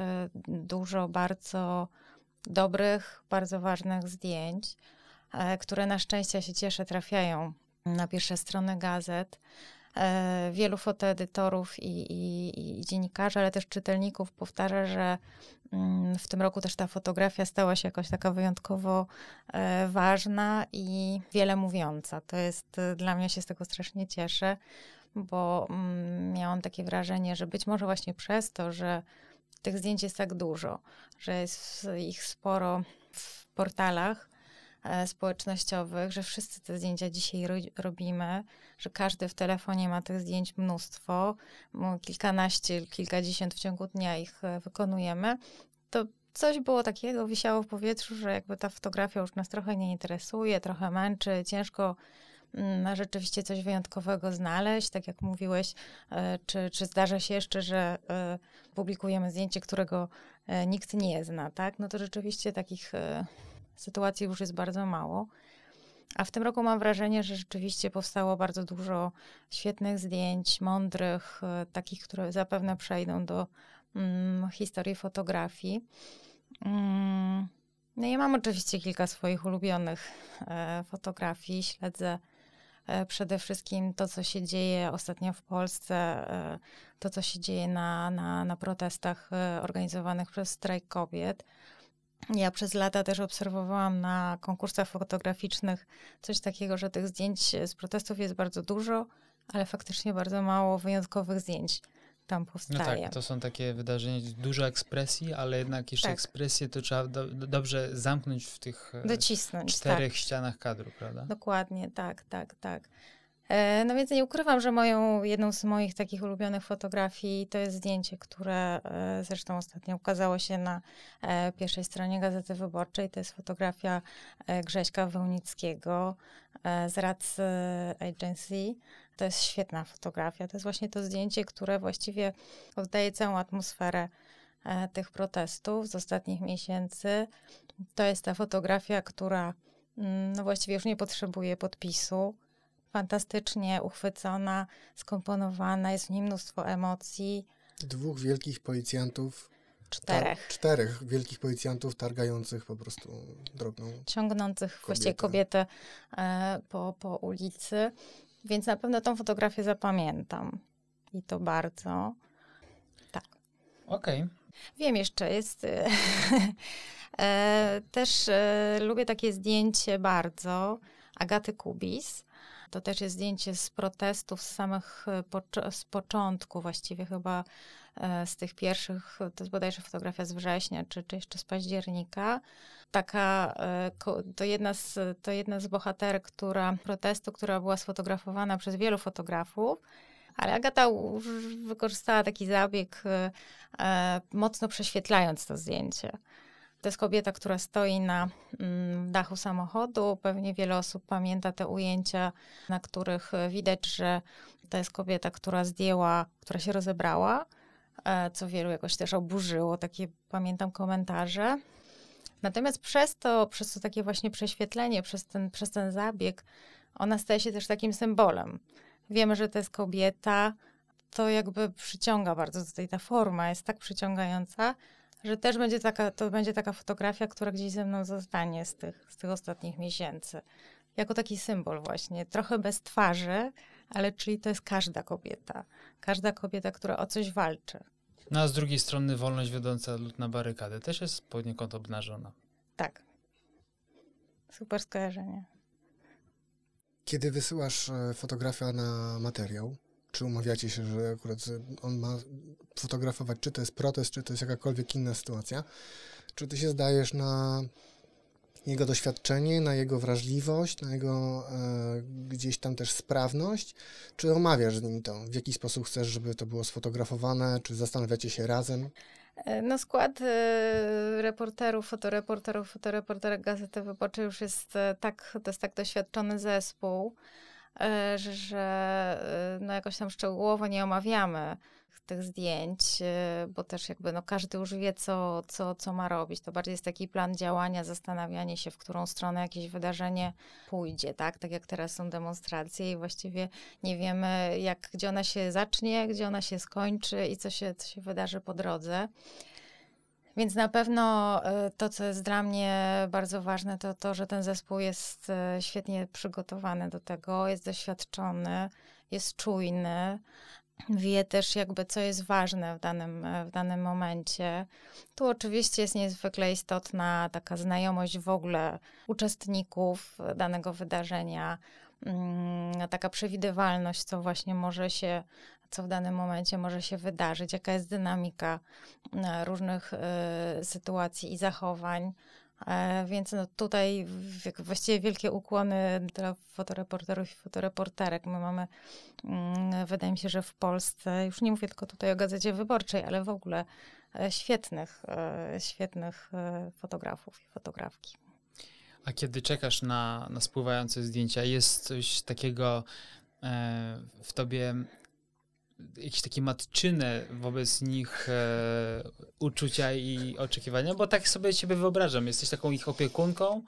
dużo bardzo dobrych, bardzo ważnych zdjęć, które na szczęście się cieszę trafiają na pierwsze strony gazet. E, wielu fotoedytorów i, i, i dziennikarzy, ale też czytelników powtarza, że mm, w tym roku też ta fotografia stała się jakoś taka wyjątkowo e, ważna i wiele mówiąca. To jest e, dla mnie się z tego strasznie cieszę, bo mm, miałam takie wrażenie, że być może właśnie przez to, że tych zdjęć jest tak dużo, że jest ich sporo w portalach, E, społecznościowych, że wszyscy te zdjęcia dzisiaj ro robimy, że każdy w telefonie ma tych zdjęć mnóstwo, kilkanaście, kilkadziesiąt w ciągu dnia ich e, wykonujemy, to coś było takiego, wisiało w powietrzu, że jakby ta fotografia już nas trochę nie interesuje, trochę męczy, ciężko na mm, rzeczywiście coś wyjątkowego znaleźć, tak jak mówiłeś, e, czy, czy zdarza się jeszcze, że publikujemy zdjęcie, którego nikt nie zna, tak? No to rzeczywiście takich Sytuacji już jest bardzo mało. A w tym roku mam wrażenie, że rzeczywiście powstało bardzo dużo świetnych zdjęć, mądrych, e, takich, które zapewne przejdą do mm, historii fotografii. Mm. No ja mam oczywiście kilka swoich ulubionych e, fotografii. Śledzę e, przede wszystkim to, co się dzieje ostatnio w Polsce, e, to, co się dzieje na, na, na protestach e, organizowanych przez strajk kobiet. Ja przez lata też obserwowałam na konkursach fotograficznych coś takiego, że tych zdjęć e, z protestów jest bardzo dużo, ale faktycznie bardzo mało wyjątkowych zdjęć tam powstaje. No tak, to są takie wydarzenia, dużo ekspresji, ale jednak jeszcze tak. ekspresję to trzeba do, dobrze zamknąć w tych e, Docisnąć, tak. czterech tak. ścianach kadru, prawda? Dokładnie, tak, tak, tak. E, no więc nie ukrywam, że moją, jedną z moich takich ulubionych fotografii to jest zdjęcie, które e, zresztą ostatnio ukazało się na e, pierwszej stronie Gazety Wyborczej. To jest fotografia Grześka Wełnickiego z Rats Agency. To jest świetna fotografia. To jest właśnie to zdjęcie, które właściwie oddaje całą atmosferę tych protestów z ostatnich miesięcy. To jest ta fotografia, która mm, no właściwie już nie potrzebuje podpisu fantastycznie uchwycona, skomponowana, jest w nim mnóstwo emocji. Dwóch wielkich policjantów. Czterech. czterech wielkich policjantów targających po prostu drobną. Ciągnących kobietę. właściwie kobietę e, po, po ulicy. Więc na pewno tą fotografię zapamiętam. I to bardzo. Tak. Okej. Okay. Wiem jeszcze, jest. E, (laughs) e, też e, lubię takie zdjęcie bardzo Agaty Kubis. To też jest zdjęcie z protestów z samych e, z początku, właściwie chyba e, z tych pierwszych, to jest bodajże fotografia z września, czy, czy jeszcze z października. Taka, e, to jedna, z, to jedna z bohaterek, która protestu, która była sfotografowana przez wielu fotografów. Ale Agata wykorzystała taki zabieg, mocno prześwietlając to zdjęcie. To jest kobieta, która stoi na mm, dachu samochodu. Pewnie wiele osób pamięta te ujęcia, na których e, widać, że to jest kobieta, która zdjęła, która się rozebrała, e, co wielu jakoś też oburzyło. Takie pamiętam komentarze. Natomiast przez to, przez to takie właśnie prześwietlenie, przez ten, przez ten zabieg, ona staje się też takim symbolem. Wiemy, że to jest kobieta, to jakby przyciąga bardzo tutaj ta forma, jest tak przyciągająca, że też będzie taka, to będzie taka fotografia, która gdzieś ze mną zostanie z tych, z tych ostatnich miesięcy. Jako taki symbol właśnie, trochę bez twarzy, ale czyli to jest każda kobieta. Każda kobieta, która o coś walczy. No a z drugiej strony wolność wiodąca lud na barykadę też jest poniekąd obnażona. Tak. Super skojarzenie. Kiedy wysyłasz e, fotografię na materiał, czy umawiacie się, że akurat on ma fotografować, czy to jest protest, czy to jest jakakolwiek inna sytuacja, czy ty się zdajesz na jego doświadczenie, na jego wrażliwość, na jego e, gdzieś tam też sprawność, czy omawiasz z nim to, w jaki sposób chcesz, żeby to było sfotografowane, czy zastanawiacie się razem? No skład e, reporterów, fotoreporterów, fotoreportera Gazety Wyborczej już jest e, tak, to jest tak doświadczony zespół, E, że, że e, no jakoś tam szczegółowo nie omawiamy tych zdjęć, e, bo też jakby no każdy już wie, co, co, co ma robić. To bardziej jest taki plan działania, zastanawianie się, w którą stronę jakieś wydarzenie pójdzie, tak? Tak jak teraz są demonstracje i właściwie nie wiemy, jak, gdzie ona się zacznie, gdzie ona się skończy i co się, co się wydarzy po drodze. Więc na pewno e, to, co jest dla mnie bardzo ważne, to to, że ten zespół jest e, świetnie przygotowany do tego, jest doświadczony, jest czujny, wie też jakby, co jest ważne w danym, e, w danym momencie. Tu oczywiście jest niezwykle istotna taka znajomość w ogóle uczestników danego wydarzenia, mm, taka przewidywalność, co właśnie może się co w danym momencie może się wydarzyć, jaka jest dynamika e, różnych e, sytuacji i zachowań. E, więc no tutaj właściwie wielkie ukłony dla fotoreporterów i fotoreporterek. My mamy, mm, wydaje mi się, że w Polsce, już nie mówię tylko tutaj o Gazecie Wyborczej, ale w ogóle świetnych, świetnych fotografów i fotografki. A kiedy czekasz na, na spływające zdjęcia, jest coś takiego w tobie jakieś takie matczyne wobec nich e, uczucia i oczekiwania, bo tak sobie ciebie wyobrażam. Jesteś taką ich opiekunką,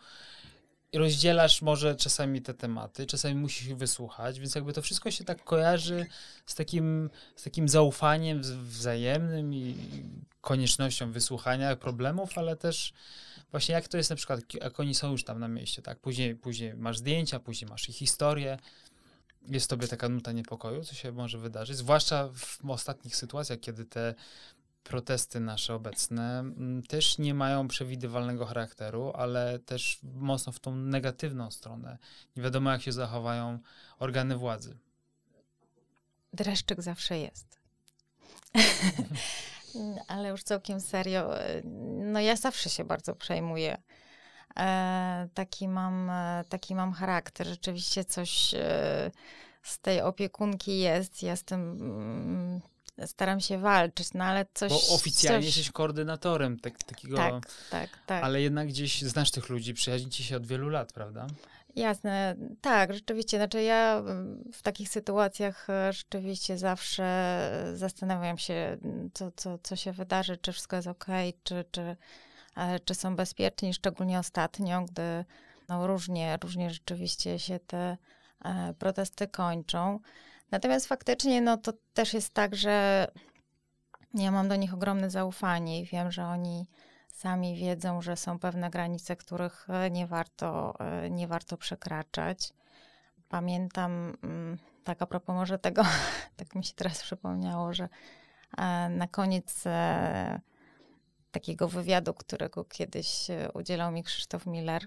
rozdzielasz może czasami te tematy, czasami musisz ich wysłuchać, więc jakby to wszystko się tak kojarzy z takim, z takim zaufaniem wzajemnym i koniecznością wysłuchania problemów, ale też właśnie jak to jest na przykład, jak oni są już tam na mieście, tak? Później, później masz zdjęcia, później masz ich historię, jest tobie taka nuta niepokoju, co się może wydarzyć, zwłaszcza w ostatnich sytuacjach, kiedy te protesty nasze obecne mm, też nie mają przewidywalnego charakteru, ale też mocno w tą negatywną stronę. Nie wiadomo, jak się zachowają organy władzy. Dreszczyk zawsze jest. (laughs) ale już całkiem serio, e, no ja zawsze się bardzo przejmuję E, taki, mam, e, taki mam charakter. Rzeczywiście coś e, z tej opiekunki jest. Ja z tym staram się walczyć, no ale coś... Bo oficjalnie coś... jesteś koordynatorem tak, takiego... Tak, tak, tak. Ale jednak gdzieś znasz tych ludzi, przyjaźnicie się od wielu lat, prawda? Jasne, tak, rzeczywiście. Znaczy ja mm, w takich sytuacjach rzeczywiście zawsze zastanawiam się, co, co, co się wydarzy, czy wszystko jest ok, czy, czy, E, czy są bezpieczni, szczególnie ostatnio, gdy no, różnie, różnie rzeczywiście się te e, protesty kończą. Natomiast faktycznie no, to też jest tak, że ja mam do nich ogromne zaufanie i wiem, że oni sami wiedzą, że są pewne granice, których e, nie warto, nie warto przekraczać. Pamiętam, mm, tak a propos może tego, (laughs) tak mi się teraz przypomniało, że na koniec takiego wywiadu, którego kiedyś e, udzielał mi Krzysztof Miller.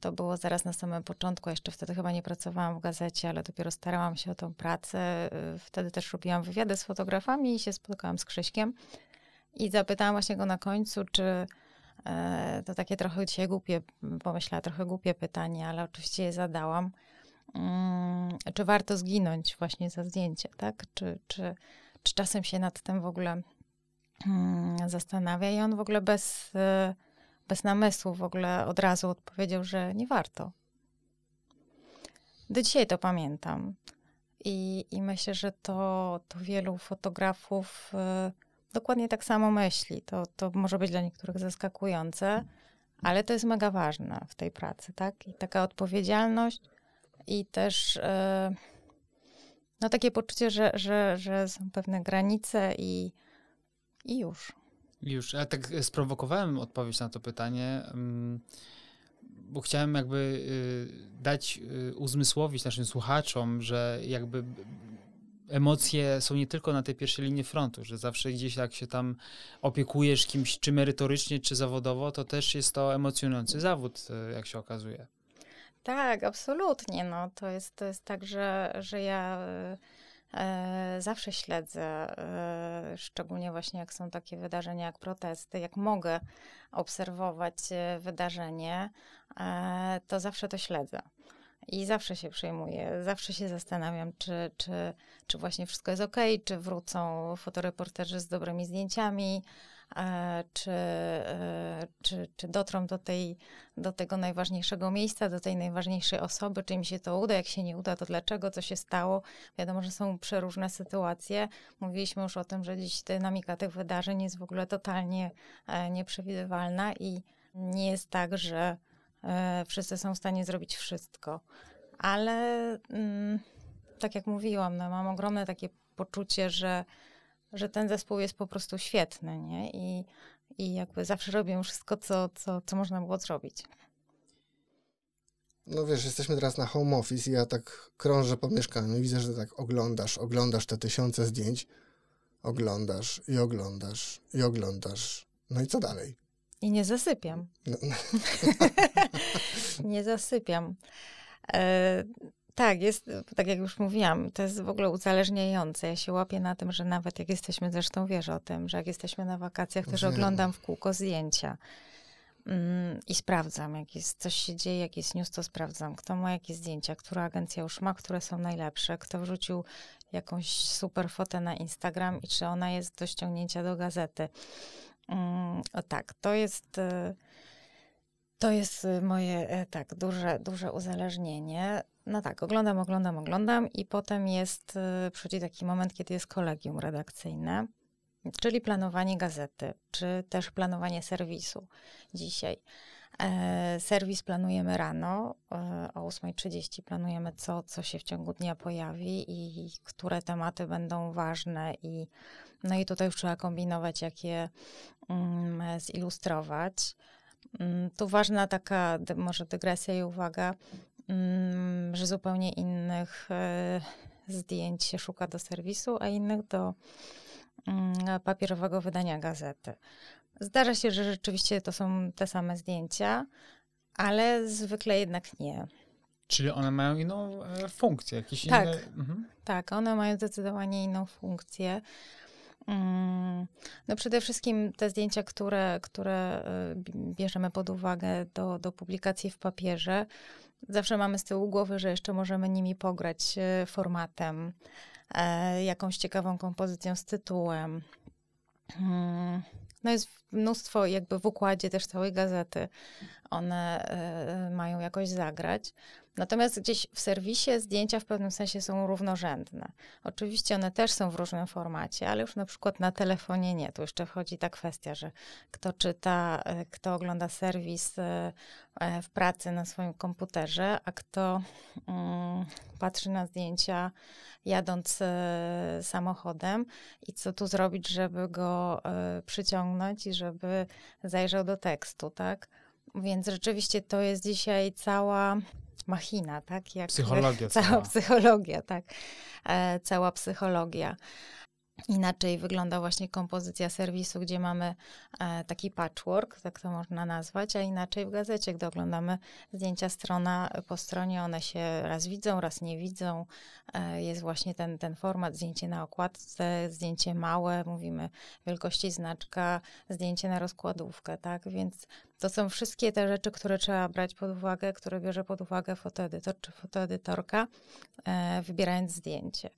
To było zaraz na samym początku, jeszcze wtedy chyba nie pracowałam w gazecie, ale dopiero starałam się o tą pracę. E, wtedy też robiłam wywiady z fotografami i się spotkałam z Krzyśkiem. I zapytałam właśnie go na końcu, czy e, to takie trochę dzisiaj głupie, pomyślałam, trochę głupie pytanie, ale oczywiście je zadałam. Mm, czy warto zginąć właśnie za zdjęcie, tak? Czy, czy, czy czasem się nad tym w ogóle Hmm, zastanawia i on w ogóle bez, e, bez namysłu w ogóle od razu odpowiedział, że nie warto. Do dzisiaj to pamiętam. I, i myślę, że to, to wielu fotografów e, dokładnie tak samo myśli. To, to może być dla niektórych zaskakujące, ale to jest mega ważne w tej pracy, tak? I taka odpowiedzialność i też e, no, takie poczucie, że, że, że są pewne granice i i już. Już, ja tak e, sprowokowałem odpowiedź na to pytanie, mm, bo chciałem jakby y, dać, y, uzmysłowić naszym słuchaczom, że jakby emocje są nie tylko na tej pierwszej linii frontu, że zawsze gdzieś jak się tam opiekujesz kimś, czy merytorycznie, czy zawodowo, to też jest to emocjonujący zawód, e, jak się okazuje. Tak, absolutnie. No, to, jest, to jest tak, że, że ja e, E, zawsze śledzę, e, szczególnie właśnie jak są takie wydarzenia jak protesty, jak mogę obserwować e, wydarzenie, to zawsze to śledzę. I zawsze się przejmuję, zawsze się zastanawiam, czy, czy, czy właśnie wszystko jest ok, czy wrócą fotoreporterzy z dobrymi zdjęciami, E, czy, e, czy, czy dotrą do, tej, do tego najważniejszego miejsca, do tej najważniejszej osoby, czy im się to uda, jak się nie uda, to dlaczego, co się stało. Wiadomo, że są przeróżne sytuacje. Mówiliśmy już o tym, że dziś dynamika tych wydarzeń jest w ogóle totalnie e, nieprzewidywalna i nie jest tak, że wszyscy są w stanie zrobić wszystko. Ale mm, tak jak mówiłam, no, mam ogromne takie poczucie, że że ten zespół jest po prostu świetny, nie? I, i jakby zawsze robią wszystko, co, co, co można było zrobić. No wiesz, jesteśmy teraz na home office i ja tak krążę po mieszkaniu i widzę, że tak oglądasz, oglądasz te tysiące zdjęć, oglądasz i oglądasz i oglądasz. No i co dalej? I nie zasypiam. No, (laughs) nie zasypiam. E, tak, jest, tak jak już mówiłam, to jest w ogóle uzależniające. Ja się łapię na tym, że nawet jak jesteśmy, zresztą wiesz o tym, że jak jesteśmy na wakacjach, to że oglądam w kółko zdjęcia mm, i sprawdzam, jak jest, coś się dzieje, jak jest news, to sprawdzam, kto ma jakie zdjęcia, która agencja już ma, które są najlepsze, kto wrzucił jakąś super fotę na Instagram i czy ona jest do ściągnięcia do gazety. Mm, o tak, to jest... E, to jest moje e, tak, duże, duże uzależnienie no tak, oglądam, oglądam, oglądam i potem jest, y, przychodzi taki moment, kiedy jest kolegium redakcyjne, czyli planowanie gazety, czy też planowanie serwisu dzisiaj. E, serwis planujemy rano, e, o 8.30 planujemy co, co się w ciągu dnia pojawi i, i które tematy będą ważne i no i tutaj już trzeba kombinować, jak je mm, zilustrować. Mm, tu ważna taka może dygresja i uwaga, Mm, że zupełnie innych e, zdjęć się szuka do serwisu, a innych do mm, papierowego wydania gazety. Zdarza się, że rzeczywiście to są te same zdjęcia, ale zwykle jednak nie. Czyli one mają inną e, funkcję, jakieś tak, inne... Mhm. Tak, one mają zdecydowanie inną funkcję. Mm, no przede wszystkim te zdjęcia, które, które e, bierzemy pod uwagę do, do publikacji w papierze, Zawsze mamy z tyłu głowy, że jeszcze możemy nimi pograć e, formatem, e, jakąś ciekawą kompozycją z tytułem. Hmm. No jest mnóstwo jakby w układzie też całej gazety. One e, mają jakoś zagrać. Natomiast gdzieś w serwisie zdjęcia w pewnym sensie są równorzędne. Oczywiście one też są w różnym formacie, ale już na przykład na telefonie nie. Tu jeszcze wchodzi ta kwestia, że kto czyta, e, kto ogląda serwis e, e, w pracy na swoim komputerze, a kto mm, patrzy na zdjęcia jadąc samochodem i co tu zrobić, żeby go przyciągnąć i żeby zajrzał do tekstu, tak? Więc rzeczywiście to jest dzisiaj cała machina, tak? Jak psychologia. (laughs) Cała, psychologia, tak. E, cała psychologia. Inaczej wygląda właśnie kompozycja serwisu, gdzie mamy e, taki patchwork, tak to można nazwać, a inaczej w gazecie, gdy oglądamy zdjęcia strona po stronie, one się raz widzą, raz nie widzą. E, jest właśnie ten, ten format, zdjęcie na okładce, zdjęcie małe, mówimy wielkości znaczka, zdjęcie na rozkładówkę, tak? Więc to są wszystkie te rzeczy, które trzeba brać pod uwagę, które bierze pod uwagę fotoedytor czy fotoedytorka, e, wybierając zdjęcie.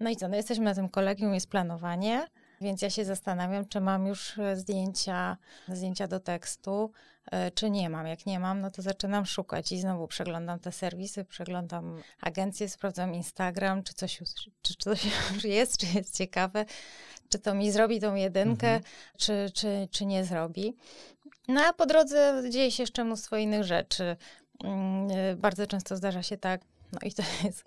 No i co, no jesteśmy na tym kolegium, jest planowanie, więc ja się zastanawiam, czy mam już e, zdjęcia, zdjęcia do tekstu, e, czy nie mam. Jak nie mam, no to zaczynam szukać i znowu przeglądam te serwisy, przeglądam agencje, sprawdzam Instagram, czy coś, czy, coś (laughs) już jest, czy jest ciekawe, czy to mi zrobi tą jedynkę, mhm. czy, czy, czy nie zrobi. No a po drodze dzieje się jeszcze mnóstwo innych rzeczy. Mm, e, bardzo często zdarza się tak, no i to jest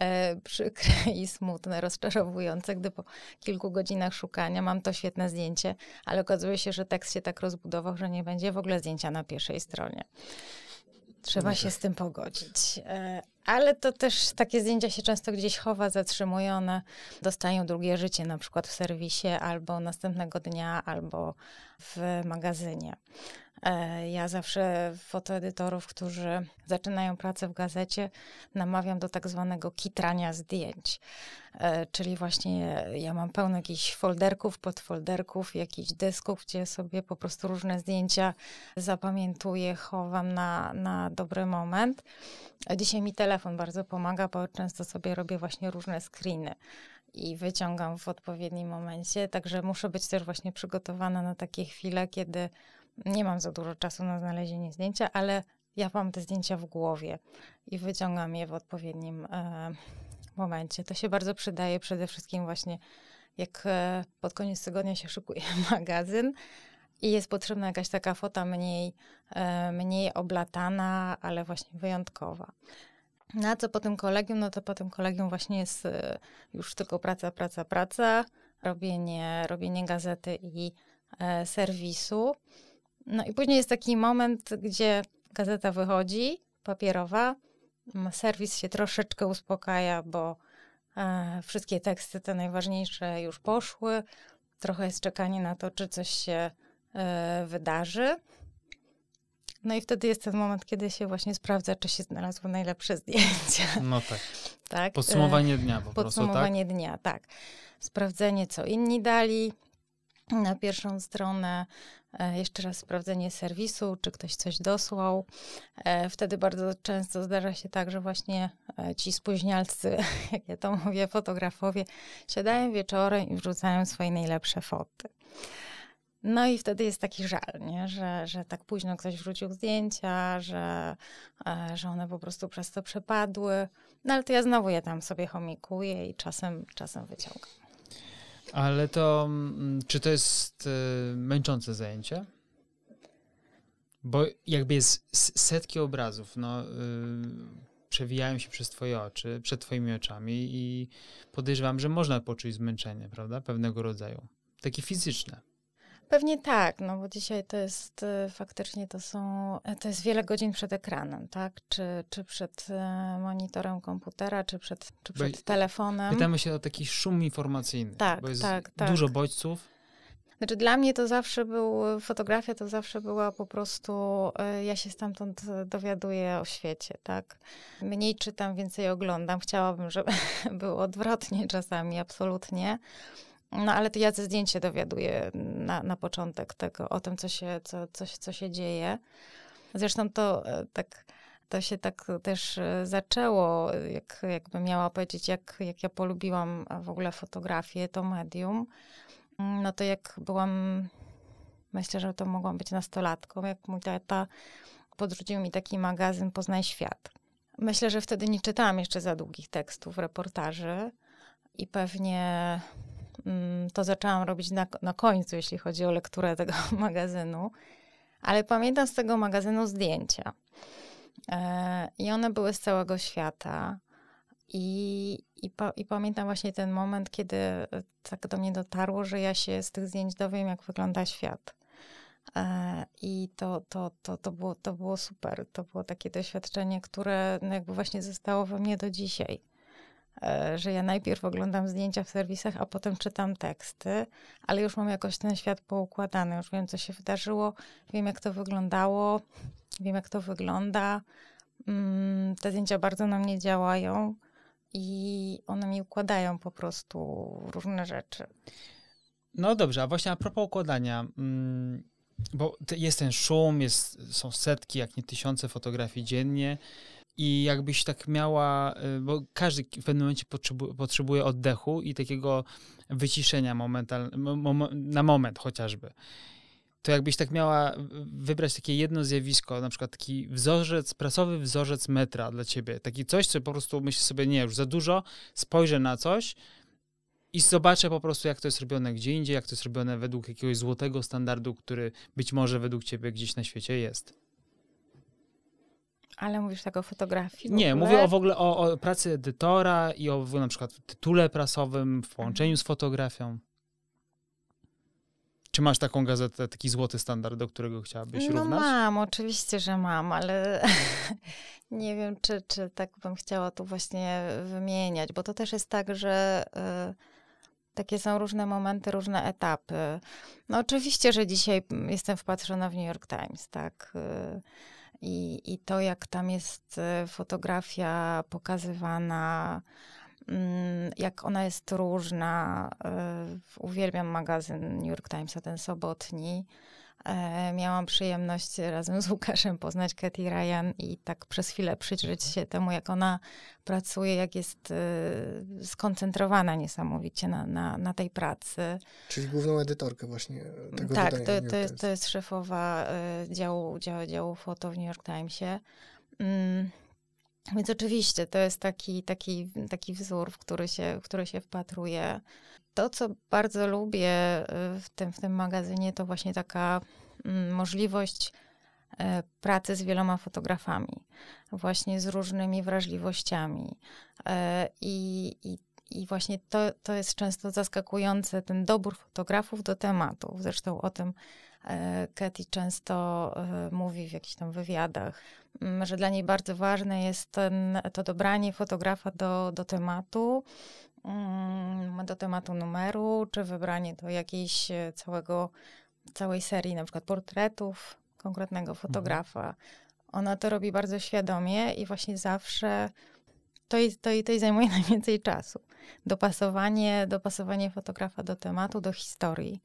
E, przykre (laughs) i smutne, rozczarowujące, gdy po kilku godzinach szukania mam to świetne zdjęcie, ale okazuje się, że tekst się tak rozbudował, że nie będzie w ogóle zdjęcia na pierwszej stronie. Trzeba się z tym pogodzić. E, ale to też takie zdjęcia się często gdzieś chowa, zatrzymuje, one dostają drugie życie, na przykład w serwisie, albo następnego dnia, albo w magazynie. E, ja zawsze fotoedytorów, którzy zaczynają pracę w gazecie, namawiam do tak zwanego kitrania zdjęć. E, czyli właśnie ja mam pełno jakichś folderków, podfolderków, jakichś dysków, gdzie sobie po prostu różne zdjęcia zapamiętuję, chowam na, na dobry moment. E, dzisiaj mi telefon bardzo pomaga, bo często sobie robię właśnie różne screeny i wyciągam w odpowiednim momencie. Także muszę być też właśnie przygotowana na takie chwile, kiedy nie mam za dużo czasu na znalezienie zdjęcia, ale ja mam te zdjęcia w głowie i wyciągam je w odpowiednim e, momencie. To się bardzo przydaje przede wszystkim właśnie jak e, pod koniec tygodnia się szykuje (laughs) magazyn i jest potrzebna jakaś taka fota mniej, e, mniej oblatana, ale właśnie wyjątkowa. Na no co po tym kolegium? No to po tym kolegium właśnie jest e, już tylko praca, praca, praca, robienie, robienie gazety i e, serwisu. No i później jest taki moment, gdzie gazeta wychodzi, papierowa, serwis się troszeczkę uspokaja, bo e, wszystkie teksty te najważniejsze już poszły. Trochę jest czekanie na to, czy coś się e, wydarzy. No i wtedy jest ten moment, kiedy się właśnie sprawdza, czy się znalazło najlepsze zdjęcia. No tak. (laughs) tak? E, podsumowanie dnia po Podsumowanie prostu, tak? dnia, tak. Sprawdzenie, co inni dali na pierwszą stronę, E, jeszcze raz sprawdzenie serwisu, czy ktoś coś dosłał. E, wtedy bardzo często zdarza się tak, że właśnie e, ci spóźnialcy, (laughs) jak ja to mówię, fotografowie, siadają wieczorem i wrzucają swoje najlepsze foty. No i wtedy jest taki żal, nie? Że, że tak późno ktoś wrzucił zdjęcia, że, że one po prostu przez to przepadły. No ale to ja znowu je tam sobie homikuję i czasem, czasem wyciągam. Ale to, mm, czy to jest y, męczące zajęcie? Bo jakby jest setki obrazów, no, y, przewijają się przez twoje oczy, przed twoimi oczami i podejrzewam, że można poczuć zmęczenie, prawda, pewnego rodzaju, takie fizyczne. Pewnie tak, no bo dzisiaj to jest y, faktycznie to są, e, to jest wiele godzin przed ekranem, tak? Czy, czy przed y, monitorem komputera, czy przed, czy przed telefonem. Pytamy się o taki szum informacyjny. Tak, bo jest tak, tak. dużo bodźców. Znaczy dla mnie to zawsze był, fotografia to zawsze była po prostu, e, ja się stamtąd dowiaduję o świecie, tak? Mniej czytam, więcej oglądam. Chciałabym, żeby (laughs) było odwrotnie czasami, absolutnie no ale to ja ze zdjęciem dowiaduję na, na początek tego, tak, o tym, co się, co, co, co się dzieje. Zresztą to e, tak to się tak też e, zaczęło, jak, jakbym miała powiedzieć, jak, jak ja polubiłam w ogóle fotografię, to medium. Mm, no to jak byłam, myślę, że to mogłam być nastolatką, jak mój tata podrzucił mi taki magazyn Poznaj Świat. Myślę, że wtedy nie czytałam jeszcze za długich tekstów, reportaży i pewnie Mm, to zaczęłam robić na, na końcu, jeśli chodzi o lekturę tego (laughs) magazynu, ale pamiętam z tego magazynu zdjęcia. E, I one były z całego świata. I, i, pa, I, pamiętam właśnie ten moment, kiedy e, tak do mnie dotarło, że ja się z tych zdjęć dowiem, jak wygląda świat. E, I to, to, to, to, było, to było super. To było takie doświadczenie, które no jakby właśnie zostało we mnie do dzisiaj. E, że ja najpierw oglądam zdjęcia w serwisach, a potem czytam teksty, ale już mam jakoś ten świat poukładany, już wiem, co się wydarzyło, wiem, jak to wyglądało, wiem, jak to wygląda. Mm, te zdjęcia bardzo na mnie działają i one mi układają po prostu różne rzeczy. No dobrze, a właśnie a propos układania, mm, bo jest ten szum, jest, są setki, jak nie tysiące fotografii dziennie. I jakbyś tak miała, y, bo każdy w pewnym momencie potrzebuje oddechu i takiego wyciszenia momental, mom, na moment chociażby. To jakbyś tak miała wybrać takie jedno zjawisko, na przykład taki wzorzec, prasowy wzorzec metra dla ciebie, taki coś, co po prostu myślę sobie, nie, już za dużo, spojrzę na coś, i zobaczę po prostu, jak to jest robione gdzie indziej, jak to jest robione według jakiegoś złotego standardu, który być może według ciebie gdzieś na świecie jest. Ale mówisz tak o fotografii? Nie, mówię o w ogóle o, o, pracy edytora i o na przykład tytule prasowym w połączeniu z fotografią. Czy masz taką gazetę, taki złoty standard, do którego chciałabyś no równać? Mam, oczywiście, że mam, ale (laughs) nie wiem, czy, czy tak bym chciała tu właśnie wymieniać, bo to też jest tak, że. Y takie są różne momenty, różne etapy. No oczywiście, że dzisiaj jestem wpatrzona w New York Times, tak. Y, i, i to, jak tam jest e, fotografia pokazywana, mm, jak ona jest różna. E, uwielbiam magazyn New York Timesa, ten sobotni. E, miałam przyjemność razem z Łukaszem poznać Katy Ryan i tak przez chwilę przyjrzeć się temu, jak ona pracuje, jak jest e, skoncentrowana niesamowicie na, na, na tej pracy. Czyli główną edytorkę właśnie tego Tak, to, to, jest, to jest szefowa e, działu, działu, działu foto w New York Timesie. Mm więc oczywiście to jest taki, taki, taki wzór, w który, się, w który się wpatruję. To, co bardzo lubię y, w tym, w tym magazynie, to właśnie taka mm, możliwość y, pracy z wieloma fotografami, właśnie z różnymi wrażliwościami. Y, I, i, i właśnie to, to jest często zaskakujące, ten dobór fotografów do tematów. Zresztą o tym E, Katy często e, mówi w jakichś tam wywiadach, mm, że dla niej bardzo ważne jest ten, to dobranie fotografa do, do tematu, mm, do tematu numeru, czy wybranie do jakiejś e, całego, całej serii na przykład portretów konkretnego mhm. fotografa. Ona to robi bardzo świadomie i właśnie zawsze to jej, to, jej, to jej zajmuje (laughs) najwięcej czasu. Dopasowanie, dopasowanie fotografa do tematu, do historii.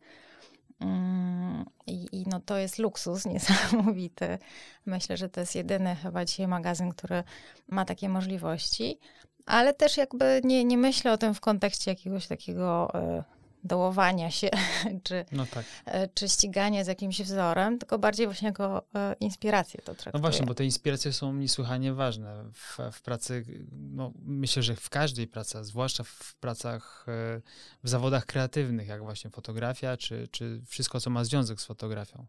Mm, I, I, no to jest luksus (laughs) niesamowity. Myślę, że to jest jedyny chyba dzisiaj magazyn, który ma takie możliwości. Ale też jakby nie, nie myślę o tym w kontekście jakiegoś takiego e, dołowania się, (laughs) czy, no tak. E, czy ściganie z jakimś wzorem, tylko bardziej właśnie jako e, inspirację to traktuję. No właśnie, bo te inspiracje są niesłychanie ważne w, w pracy, no myślę, że w każdej pracy, zwłaszcza w pracach, e, w zawodach kreatywnych, jak właśnie fotografia, czy, czy wszystko, co ma związek z fotografią.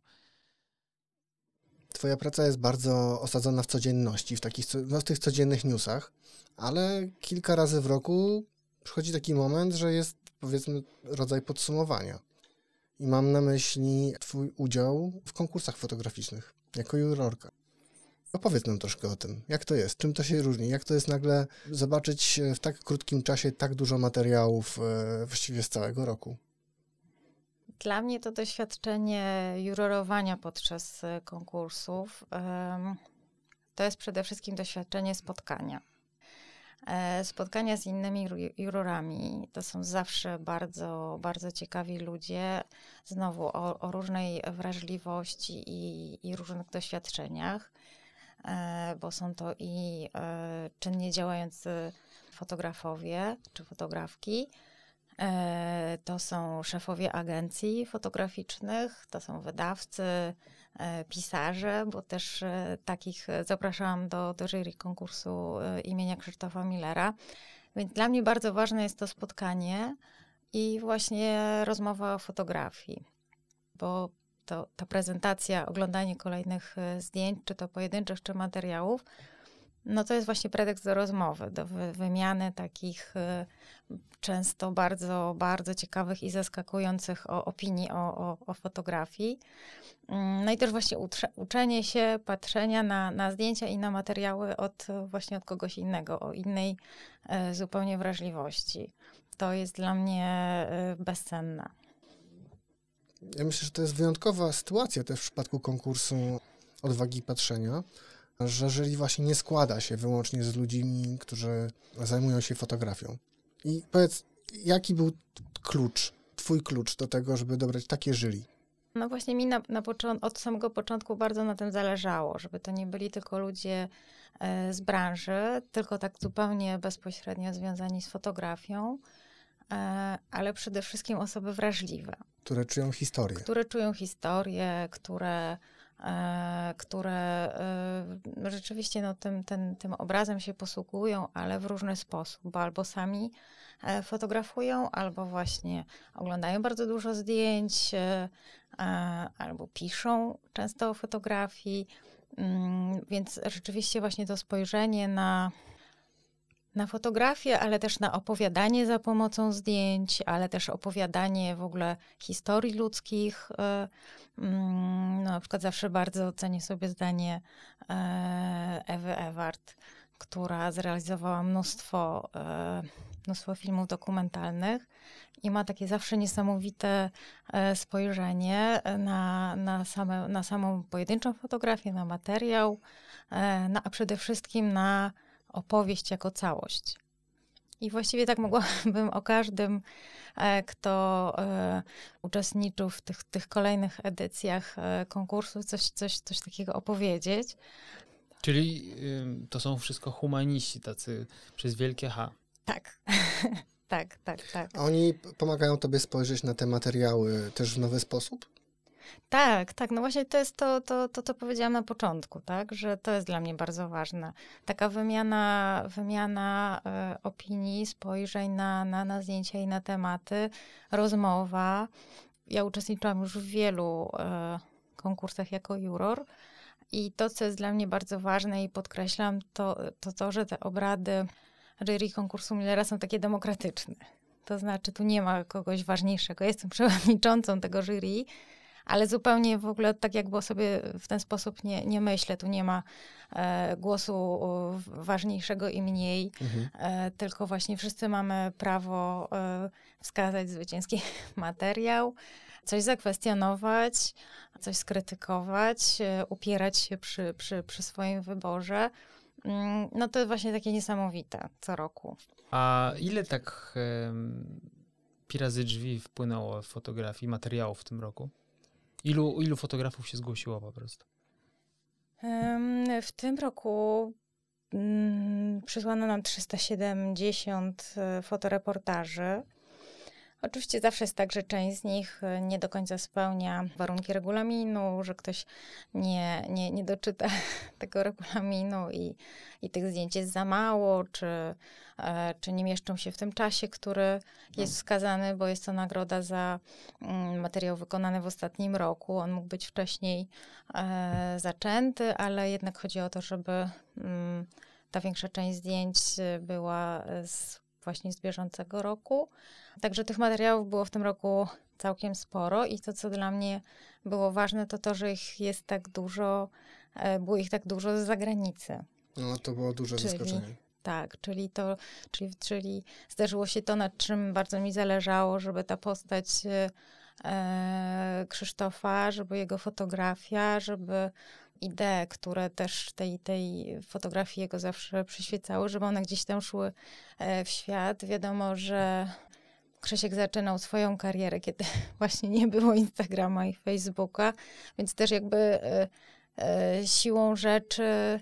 Twoja praca jest bardzo osadzona w codzienności, w, takich, no, w tych codziennych newsach, ale kilka razy w roku przychodzi taki moment, że jest powiedzmy rodzaj podsumowania. I mam na myśli Twój udział w konkursach fotograficznych jako jurorka. Opowiedz nam troszkę o tym, jak to jest, czym to się różni, jak to jest nagle zobaczyć w tak krótkim czasie tak dużo materiałów e, właściwie z całego roku. Dla mnie to doświadczenie jurorowania podczas e, konkursów to jest przede wszystkim doświadczenie spotkania E, spotkania z innymi jurorami to są zawsze bardzo, bardzo ciekawi ludzie, znowu o, o różnej wrażliwości i, i różnych doświadczeniach e, bo są to i e, czynnie działający fotografowie czy fotografki. To są szefowie agencji fotograficznych, to są wydawcy, E, pisarze, bo też e, takich e, zapraszałam do, do jury konkursu imienia Krzysztofa Millera. Więc dla mnie bardzo ważne jest to spotkanie i właśnie rozmowa o fotografii, bo to, ta prezentacja, oglądanie kolejnych zdjęć, czy to pojedynczych, czy materiałów, no to jest właśnie pretekst do rozmowy, do wy wymiany takich y, często bardzo, bardzo ciekawych i zaskakujących o, opinii o, o, o fotografii. Mm, no i też właśnie uczenie się, patrzenia na, na zdjęcia i na materiały od właśnie od kogoś innego, o innej y, zupełnie wrażliwości. To jest dla mnie e, bezcenne. Ja myślę, że to jest wyjątkowa sytuacja też w przypadku konkursu odwagi patrzenia że jeżeli właśnie nie składa się wyłącznie z ludźmi, którzy zajmują się fotografią. I powiedz, jaki był klucz, twój klucz do tego, żeby dobrać takie żyli? No właśnie mi na, na od samego początku bardzo na tym zależało, żeby to nie byli tylko ludzie e, z branży, tylko tak zupełnie bezpośrednio związani z fotografią, e, ale przede wszystkim osoby wrażliwe. Które czują historię. Które czują historię, które E, które e, rzeczywiście no, tym, ten, tym obrazem się posługują, ale w różny sposób, bo albo sami e, fotografują, albo właśnie oglądają bardzo dużo zdjęć, albo piszą często o fotografii. Mm, więc rzeczywiście właśnie to spojrzenie na na fotografię, ale też na opowiadanie za pomocą zdjęć, ale też opowiadanie w ogóle historii ludzkich. E, mm, no, na przykład zawsze bardzo cenię sobie zdanie e, Ewy Ewart, która zrealizowała mnóstwo, e, mnóstwo filmów dokumentalnych i ma takie zawsze niesamowite spojrzenie na, na, same, na samą pojedynczą fotografię, na materiał, na, no, a przede wszystkim na opowieść jako całość. I właściwie tak mogłabym o każdym, e, kto e, uczestniczył w tych, tych kolejnych edycjach e, konkursu, coś, coś, coś takiego opowiedzieć. Czyli to są wszystko humaniści, tacy przez wielkie H. Tak. (laughs) tak, tak, tak. A oni pomagają tobie spojrzeć na te materiały też w nowy sposób? Tak, tak. No właśnie to jest to, to, to, to powiedziałam na początku, tak, że to jest dla mnie bardzo ważne. Taka wymiana, wymiana y, opinii, spojrzeń na, na, na zdjęcia i na tematy, rozmowa. Ja uczestniczyłam już w wielu y, konkursach jako juror. I to, co jest dla mnie bardzo ważne i podkreślam, to to, to że te obrady jury konkursu Millera są takie demokratyczne. To znaczy, tu nie ma kogoś ważniejszego. Jestem przewodniczącą tego jury, ale zupełnie w ogóle tak jakby było sobie w ten sposób nie, nie myślę. Tu nie ma e, głosu ważniejszego i mniej, mhm. e, tylko właśnie wszyscy mamy prawo e, wskazać zwycięski (laughs) materiał, coś zakwestionować, coś skrytykować, e, upierać się przy, przy, przy swoim wyborze. Mm, no to jest właśnie takie niesamowite co roku. A ile tak um, pirazy drzwi wpłynęło w fotografii, materiałów w tym roku? Ilu, ilu fotografów się zgłosiło po prostu? W tym roku mm, przysłano nam 370 e, fotoreportaży. Oczywiście zawsze jest tak, że część z nich e, nie do końca spełnia warunki regulaminu, że ktoś nie, nie, nie doczyta (laughs) tego regulaminu i, i tych zdjęć jest za mało, czy, e, czy nie mieszczą się w tym czasie, który jest no. wskazany, bo jest to nagroda za mm, materiał wykonany w ostatnim roku. On mógł być wcześniej e, zaczęty, ale jednak chodzi o to, żeby mm, ta większa część zdjęć była z właśnie z bieżącego roku. Także tych materiałów było w tym roku całkiem sporo i to, co dla mnie było ważne, to to, że ich jest tak dużo, e, było ich tak dużo z zagranicy. No to było duże czyli, zaskoczenie. Tak, czyli, to, czyli, czyli zdarzyło się to, nad czym bardzo mi zależało, żeby ta postać e, e Krzysztofa, żeby jego fotografia, żeby idee, które też tej, tej fotografii jego zawsze przyświecały, żeby one gdzieś tam szły e, w świat. Wiadomo, że Krzysiek zaczynał swoją karierę, kiedy (laughs) właśnie nie było Instagrama i Facebooka, więc też jakby e, e, siłą rzeczy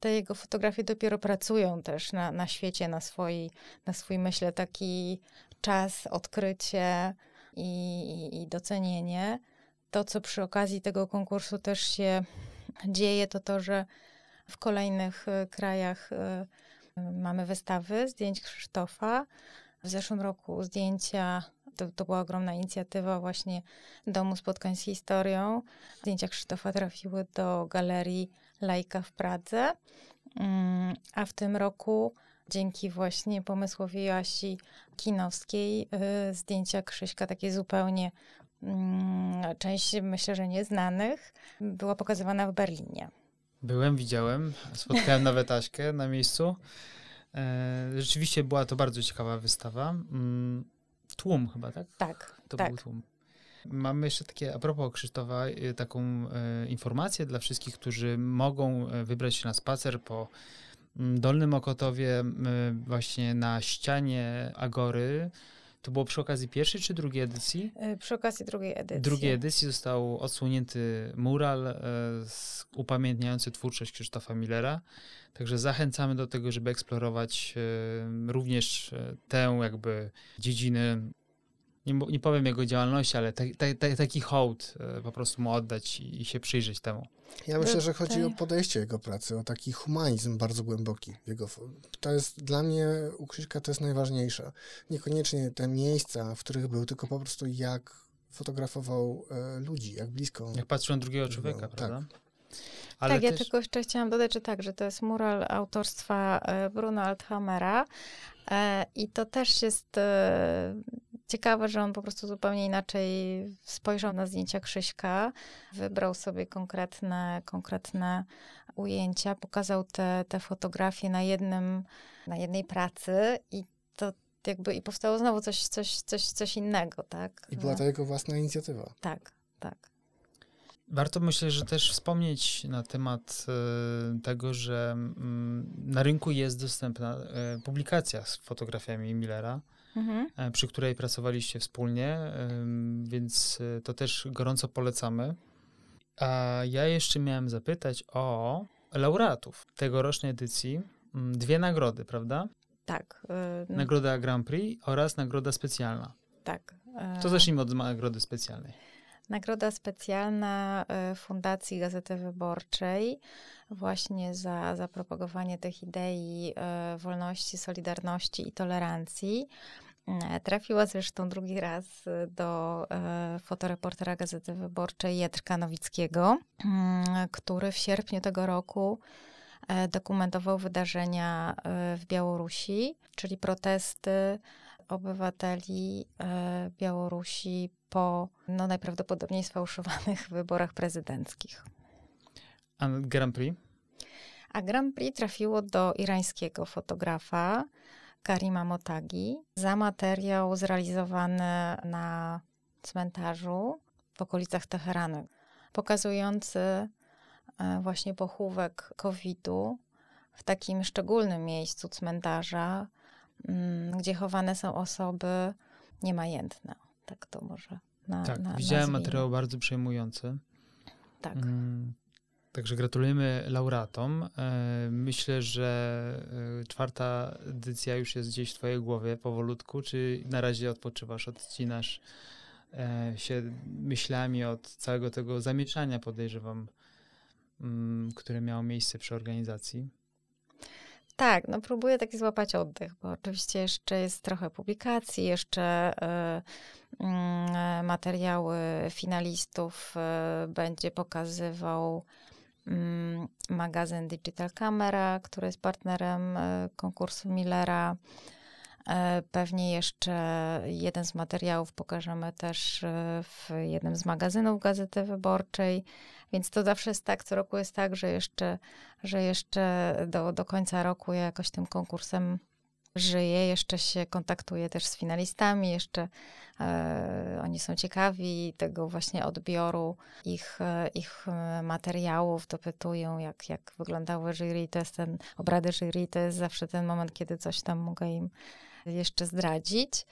te jego fotografie dopiero pracują też na, na świecie, na, swoi, na swój, myślę, taki czas, odkrycie i, i, i docenienie. To, co przy okazji tego konkursu też się dzieje, to to, że w kolejnych y, krajach y, y, mamy wystawy zdjęć Krzysztofa. W zeszłym roku zdjęcia, to, to była ogromna inicjatywa właśnie Domu Spotkań z Historią. Zdjęcia Krzysztofa trafiły do galerii Lajka w Pradze. Mm, a w tym roku dzięki właśnie pomysłowi Joasi Kinowskiej zdjęcia Krzyśka, takie zupełnie Mm, część myślę, że nieznanych, była pokazywana w Berlinie. Byłem, widziałem, spotkałem nawet Aśkę na miejscu. E, rzeczywiście była to bardzo ciekawa wystawa. Mm, tłum chyba, tak? Tak. To tak. był tłum. Mamy jeszcze takie, a propos Krzysztofa, e, taką e, informację dla wszystkich, którzy mogą wybrać się na spacer po mm, Dolnym Okotowie, właśnie na ścianie Agory to było przy okazji pierwszej czy drugiej edycji? E, przy okazji drugiej edycji. Drugiej edycji został odsłonięty mural e, upamiętniający twórczość Krzysztofa Millera. Także zachęcamy do tego, żeby eksplorować e, również tę jakby dziedzinę nie, nie powiem jego działalności, ale ta, ta, ta, taki hołd e, po prostu mu oddać i, i się przyjrzeć temu. Ja myślę, no że chodzi o podejście jego pracy, o taki humanizm bardzo głęboki. Jego, to jest dla mnie u Krzyśka to jest najważniejsze. Niekoniecznie te miejsca, w których był, tylko po prostu jak fotografował e, ludzi, jak blisko. Jak patrzył na drugiego człowieka, był, tak. prawda? Tak. Ale tak, też... ja tylko jeszcze chciałam dodać, że tak, że to jest mural autorstwa e, Bruno Althamera, e, i to też jest ciekawe, że on po prostu zupełnie inaczej spojrzał na zdjęcia Krzyśka, wybrał sobie konkretne, konkretne ujęcia, pokazał te, te fotografie na jednym, na jednej pracy i to jakby i powstało znowu coś, coś, coś, coś innego, tak? I była no. to jego własna inicjatywa. Tak, tak. Warto myślę, że też wspomnieć na temat y, tego, że mm, na rynku jest dostępna y, publikacja z fotografiami Millera mhm. E, przy której pracowaliście wspólnie, więc e, to też gorąco polecamy. A ja jeszcze miałem zapytać o laureatów tegorocznej edycji. Mm, dwie nagrody, prawda? Tak. nagroda Grand Prix oraz nagroda specjalna. Tak. Yy. To zacznijmy od nagrody specjalnej. Nagroda specjalna e, Fundacji Gazety Wyborczej właśnie za, zapropagowanie tych idei e, wolności, solidarności i tolerancji. Mm, e, trafiła zresztą drugi raz do fotoreportera Gazety Wyborczej Jetrka Nowickiego, mm, który w sierpniu tego roku dokumentował wydarzenia w Białorusi, czyli protesty obywateli e, Białorusi po no, najprawdopodobniej sfałszowanych (laughs) wyborach prezydenckich. A Grand Prix? A Grand Prix trafiło do irańskiego fotografa Karima Motagi za materiał zrealizowany na cmentarzu w okolicach Teheranu, pokazujący e, właśnie pochówek COVID-u w takim szczególnym miejscu cmentarza, Mm, gdzie chowane są osoby niemajętne. Tak to może na, Tak, na, widziałem materiał bardzo przejmujący. Tak. Mm, także gratulujemy laureatom. E, myślę, że e, czwarta edycja już jest gdzieś w Twojej głowie powolutku. Czy na razie odpoczywasz, odcinasz e, się myślami od całego tego zamieszania, podejrzewam, mm, które miało miejsce przy organizacji? Tak, no próbuję taki złapać oddech, bo oczywiście jeszcze jest trochę publikacji, jeszcze y, y, materiały finalistów y, będzie pokazywał mm, magazyn Digital Camera, który jest partnerem y, konkursu Millera. Y, pewnie jeszcze jeden z materiałów pokażemy też y, w jednym z magazynów Gazety Wyborczej. Więc to zawsze jest tak, co roku jest tak, że jeszcze, że jeszcze do, do końca roku ja jakoś tym konkursem żyję, jeszcze się kontaktuję też z finalistami, jeszcze e, oni są ciekawi tego właśnie odbioru ich, e, ich e, materiałów, dopytują jak, jak wyglądały jury, to jest ten, obrady jury, to jest zawsze ten moment, kiedy coś tam mogę im jeszcze zdradzić.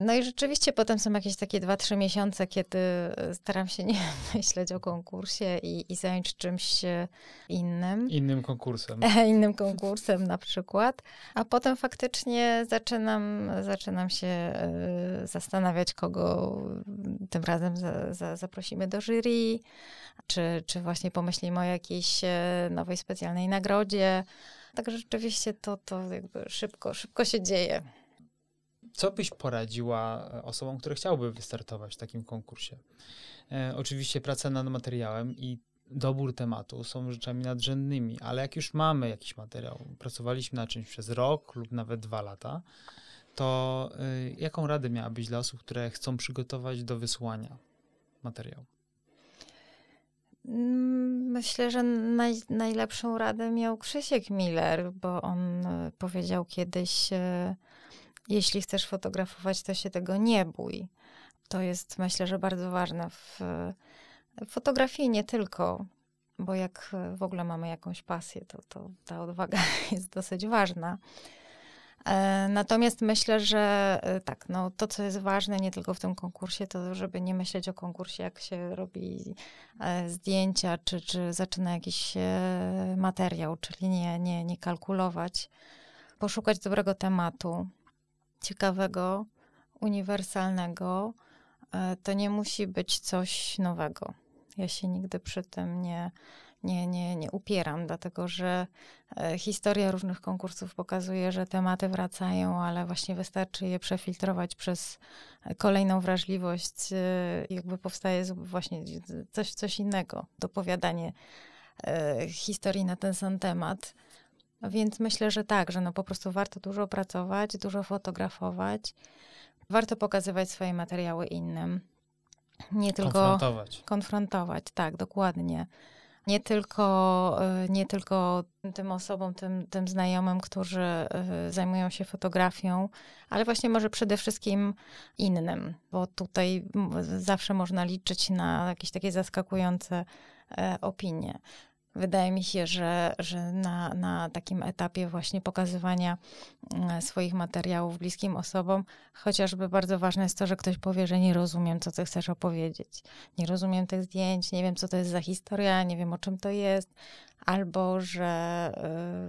No i rzeczywiście potem są jakieś takie 2-3 miesiące, kiedy e, staram się nie (laughs) myśleć o konkursie i, i zająć czymś innym. Innym konkursem. (laughs) innym konkursem na przykład. A potem faktycznie zaczynam, zaczynam się e, zastanawiać, kogo tym razem za, za, zaprosimy do jury, czy, czy właśnie pomyślimy o jakiejś e, nowej specjalnej nagrodzie. Także rzeczywiście to, to jakby szybko, szybko się dzieje. Co byś poradziła e, osobom, które chciałyby wystartować w takim konkursie? E, oczywiście praca nad materiałem i dobór tematu są rzeczami nadrzędnymi, ale jak już mamy jakiś materiał, pracowaliśmy na czymś przez rok lub nawet dwa lata, to y, jaką radę miałabyś dla osób, które chcą przygotować do wysłania materiału? Mm, myślę, że naj, najlepszą radę miał Krzysiek Miller, bo on e, powiedział kiedyś, y, jeśli chcesz fotografować, to się tego nie bój. To jest myślę, że bardzo ważne w fotografii nie tylko, bo jak w ogóle mamy jakąś pasję, to, to ta odwaga (laughs) jest dosyć ważna. E, natomiast myślę, że e, tak, no, to co jest ważne nie tylko w tym konkursie, to żeby nie myśleć o konkursie, jak się robi e, zdjęcia, czy, czy zaczyna jakiś materiał, czyli nie, nie, nie kalkulować, poszukać dobrego tematu, ciekawego, uniwersalnego. E, to nie musi być coś nowego. Ja się nigdy przy tym nie, nie, nie, nie upieram, dlatego że e, historia różnych konkursów pokazuje, że tematy wracają, ale właśnie wystarczy je przefiltrować przez kolejną wrażliwość, e, jakby powstaje właśnie coś, coś innego, dopowiadanie historii na ten sam temat. No więc myślę, że tak, że no po prostu warto dużo pracować, dużo fotografować, warto pokazywać swoje materiały innym. Nie tylko konfrontować. Konfrontować, tak, dokładnie. Nie tylko, y, nie tylko tym osobom, tym, tym znajomym, którzy y, zajmują się fotografią, ale właśnie może przede wszystkim innym, bo tutaj zawsze można liczyć na jakieś takie zaskakujące e, opinie. Wydaje mi się, że, że na, na takim etapie właśnie pokazywania mm, swoich materiałów bliskim osobom, chociażby bardzo ważne jest to, że ktoś powie, że nie rozumiem, co ty chcesz opowiedzieć. Nie rozumiem tych zdjęć, nie wiem, co to jest za historia, nie wiem, o czym to jest, albo że,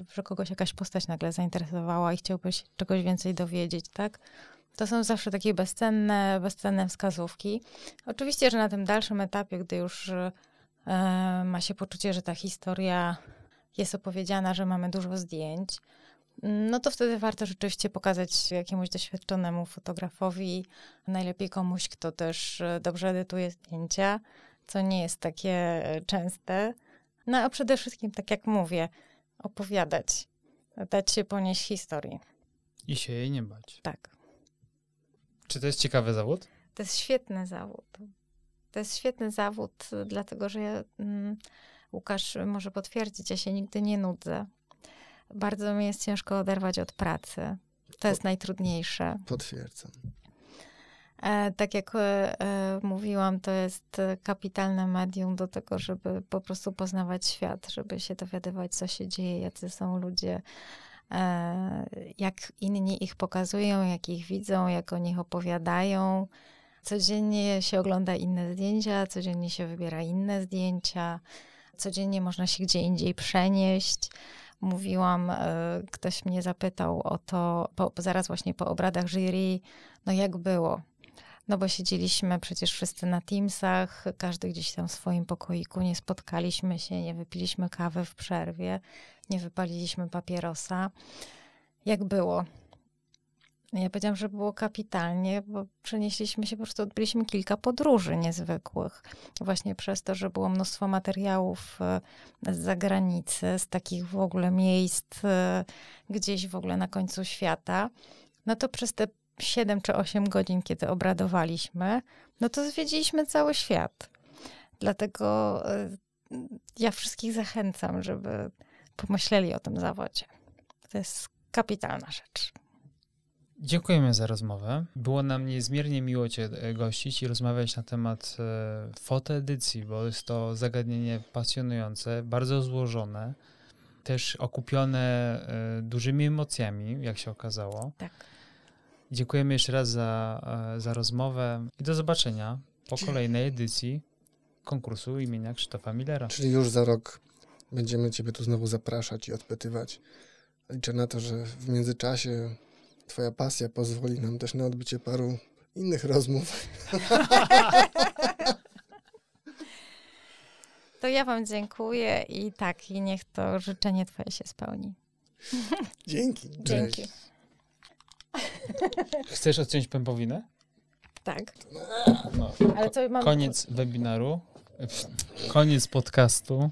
y, że kogoś jakaś postać nagle zainteresowała i chciałbyś czegoś więcej dowiedzieć, tak? To są zawsze takie bezcenne, bezcenne wskazówki. Oczywiście, że na tym dalszym etapie, gdy już y, E, ma się poczucie, że ta historia jest opowiedziana, że mamy dużo zdjęć, no to wtedy warto rzeczywiście pokazać jakiemuś doświadczonemu fotografowi, najlepiej komuś, kto też e, dobrze edytuje zdjęcia, co nie jest takie e, częste. No a przede wszystkim, tak jak mówię, opowiadać, dać się ponieść historii. I się jej nie bać. Tak. Czy to jest ciekawy zawód? To jest świetny zawód. To jest świetny zawód, dlatego że ja, mm, Łukasz może potwierdzić, ja się nigdy nie nudzę. Bardzo mi jest ciężko oderwać od pracy. To jest najtrudniejsze. Potwierdzam. E, tak jak e, mówiłam, to jest kapitalne medium do tego, żeby po prostu poznawać świat, żeby się dowiadywać, co się dzieje, jacy są ludzie, e, jak inni ich pokazują, jak ich widzą, jak o nich opowiadają, Codziennie się ogląda inne zdjęcia, codziennie się wybiera inne zdjęcia, codziennie można się gdzie indziej przenieść mówiłam, e, ktoś mnie zapytał o to, po, zaraz właśnie po obradach jury, no jak było? No bo siedzieliśmy przecież wszyscy na Teamsach, każdy gdzieś tam w swoim pokoiku, nie spotkaliśmy się, nie wypiliśmy kawy w przerwie, nie wypaliliśmy papierosa. Jak było? Ja powiedziałam, że było kapitalnie, bo przenieśliśmy się, po prostu odbyliśmy kilka podróży niezwykłych. Właśnie przez to, że było mnóstwo materiałów e, z zagranicy, z takich w ogóle miejsc e, gdzieś w ogóle na końcu świata. No to przez te 7 czy 8 godzin, kiedy obradowaliśmy, no to zwiedziliśmy cały świat. Dlatego e, ja wszystkich zachęcam, żeby pomyśleli o tym zawodzie. To jest kapitalna rzecz. Dziękujemy za rozmowę. Było nam niezmiernie miło Cię e, gościć i rozmawiać na temat e, fotoedycji, bo jest to zagadnienie pasjonujące, bardzo złożone, też okupione e, dużymi emocjami, jak się okazało. Tak. Dziękujemy jeszcze raz za, za rozmowę i do zobaczenia po kolejnej edycji konkursu imienia Krzysztofa Millera. Czyli już za rok będziemy Ciebie tu znowu zapraszać i odpytywać. Liczę na to, że w międzyczasie Twoja pasja pozwoli nam też na odbycie paru innych rozmów. To ja Wam dziękuję i tak, i niech to życzenie Twoje się spełni. Dzięki. Dzięki. Chcesz odciąć pępowinę? Tak. No, Ale co mam... Koniec webinaru. Koniec podcastu. Okej,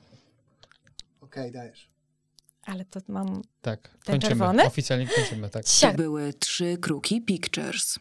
okay, dajesz. Ale to mam tak, ten kończymy. czerwony? Oficjalnie kończymy, tak. Siak. Były trzy kruki Pictures.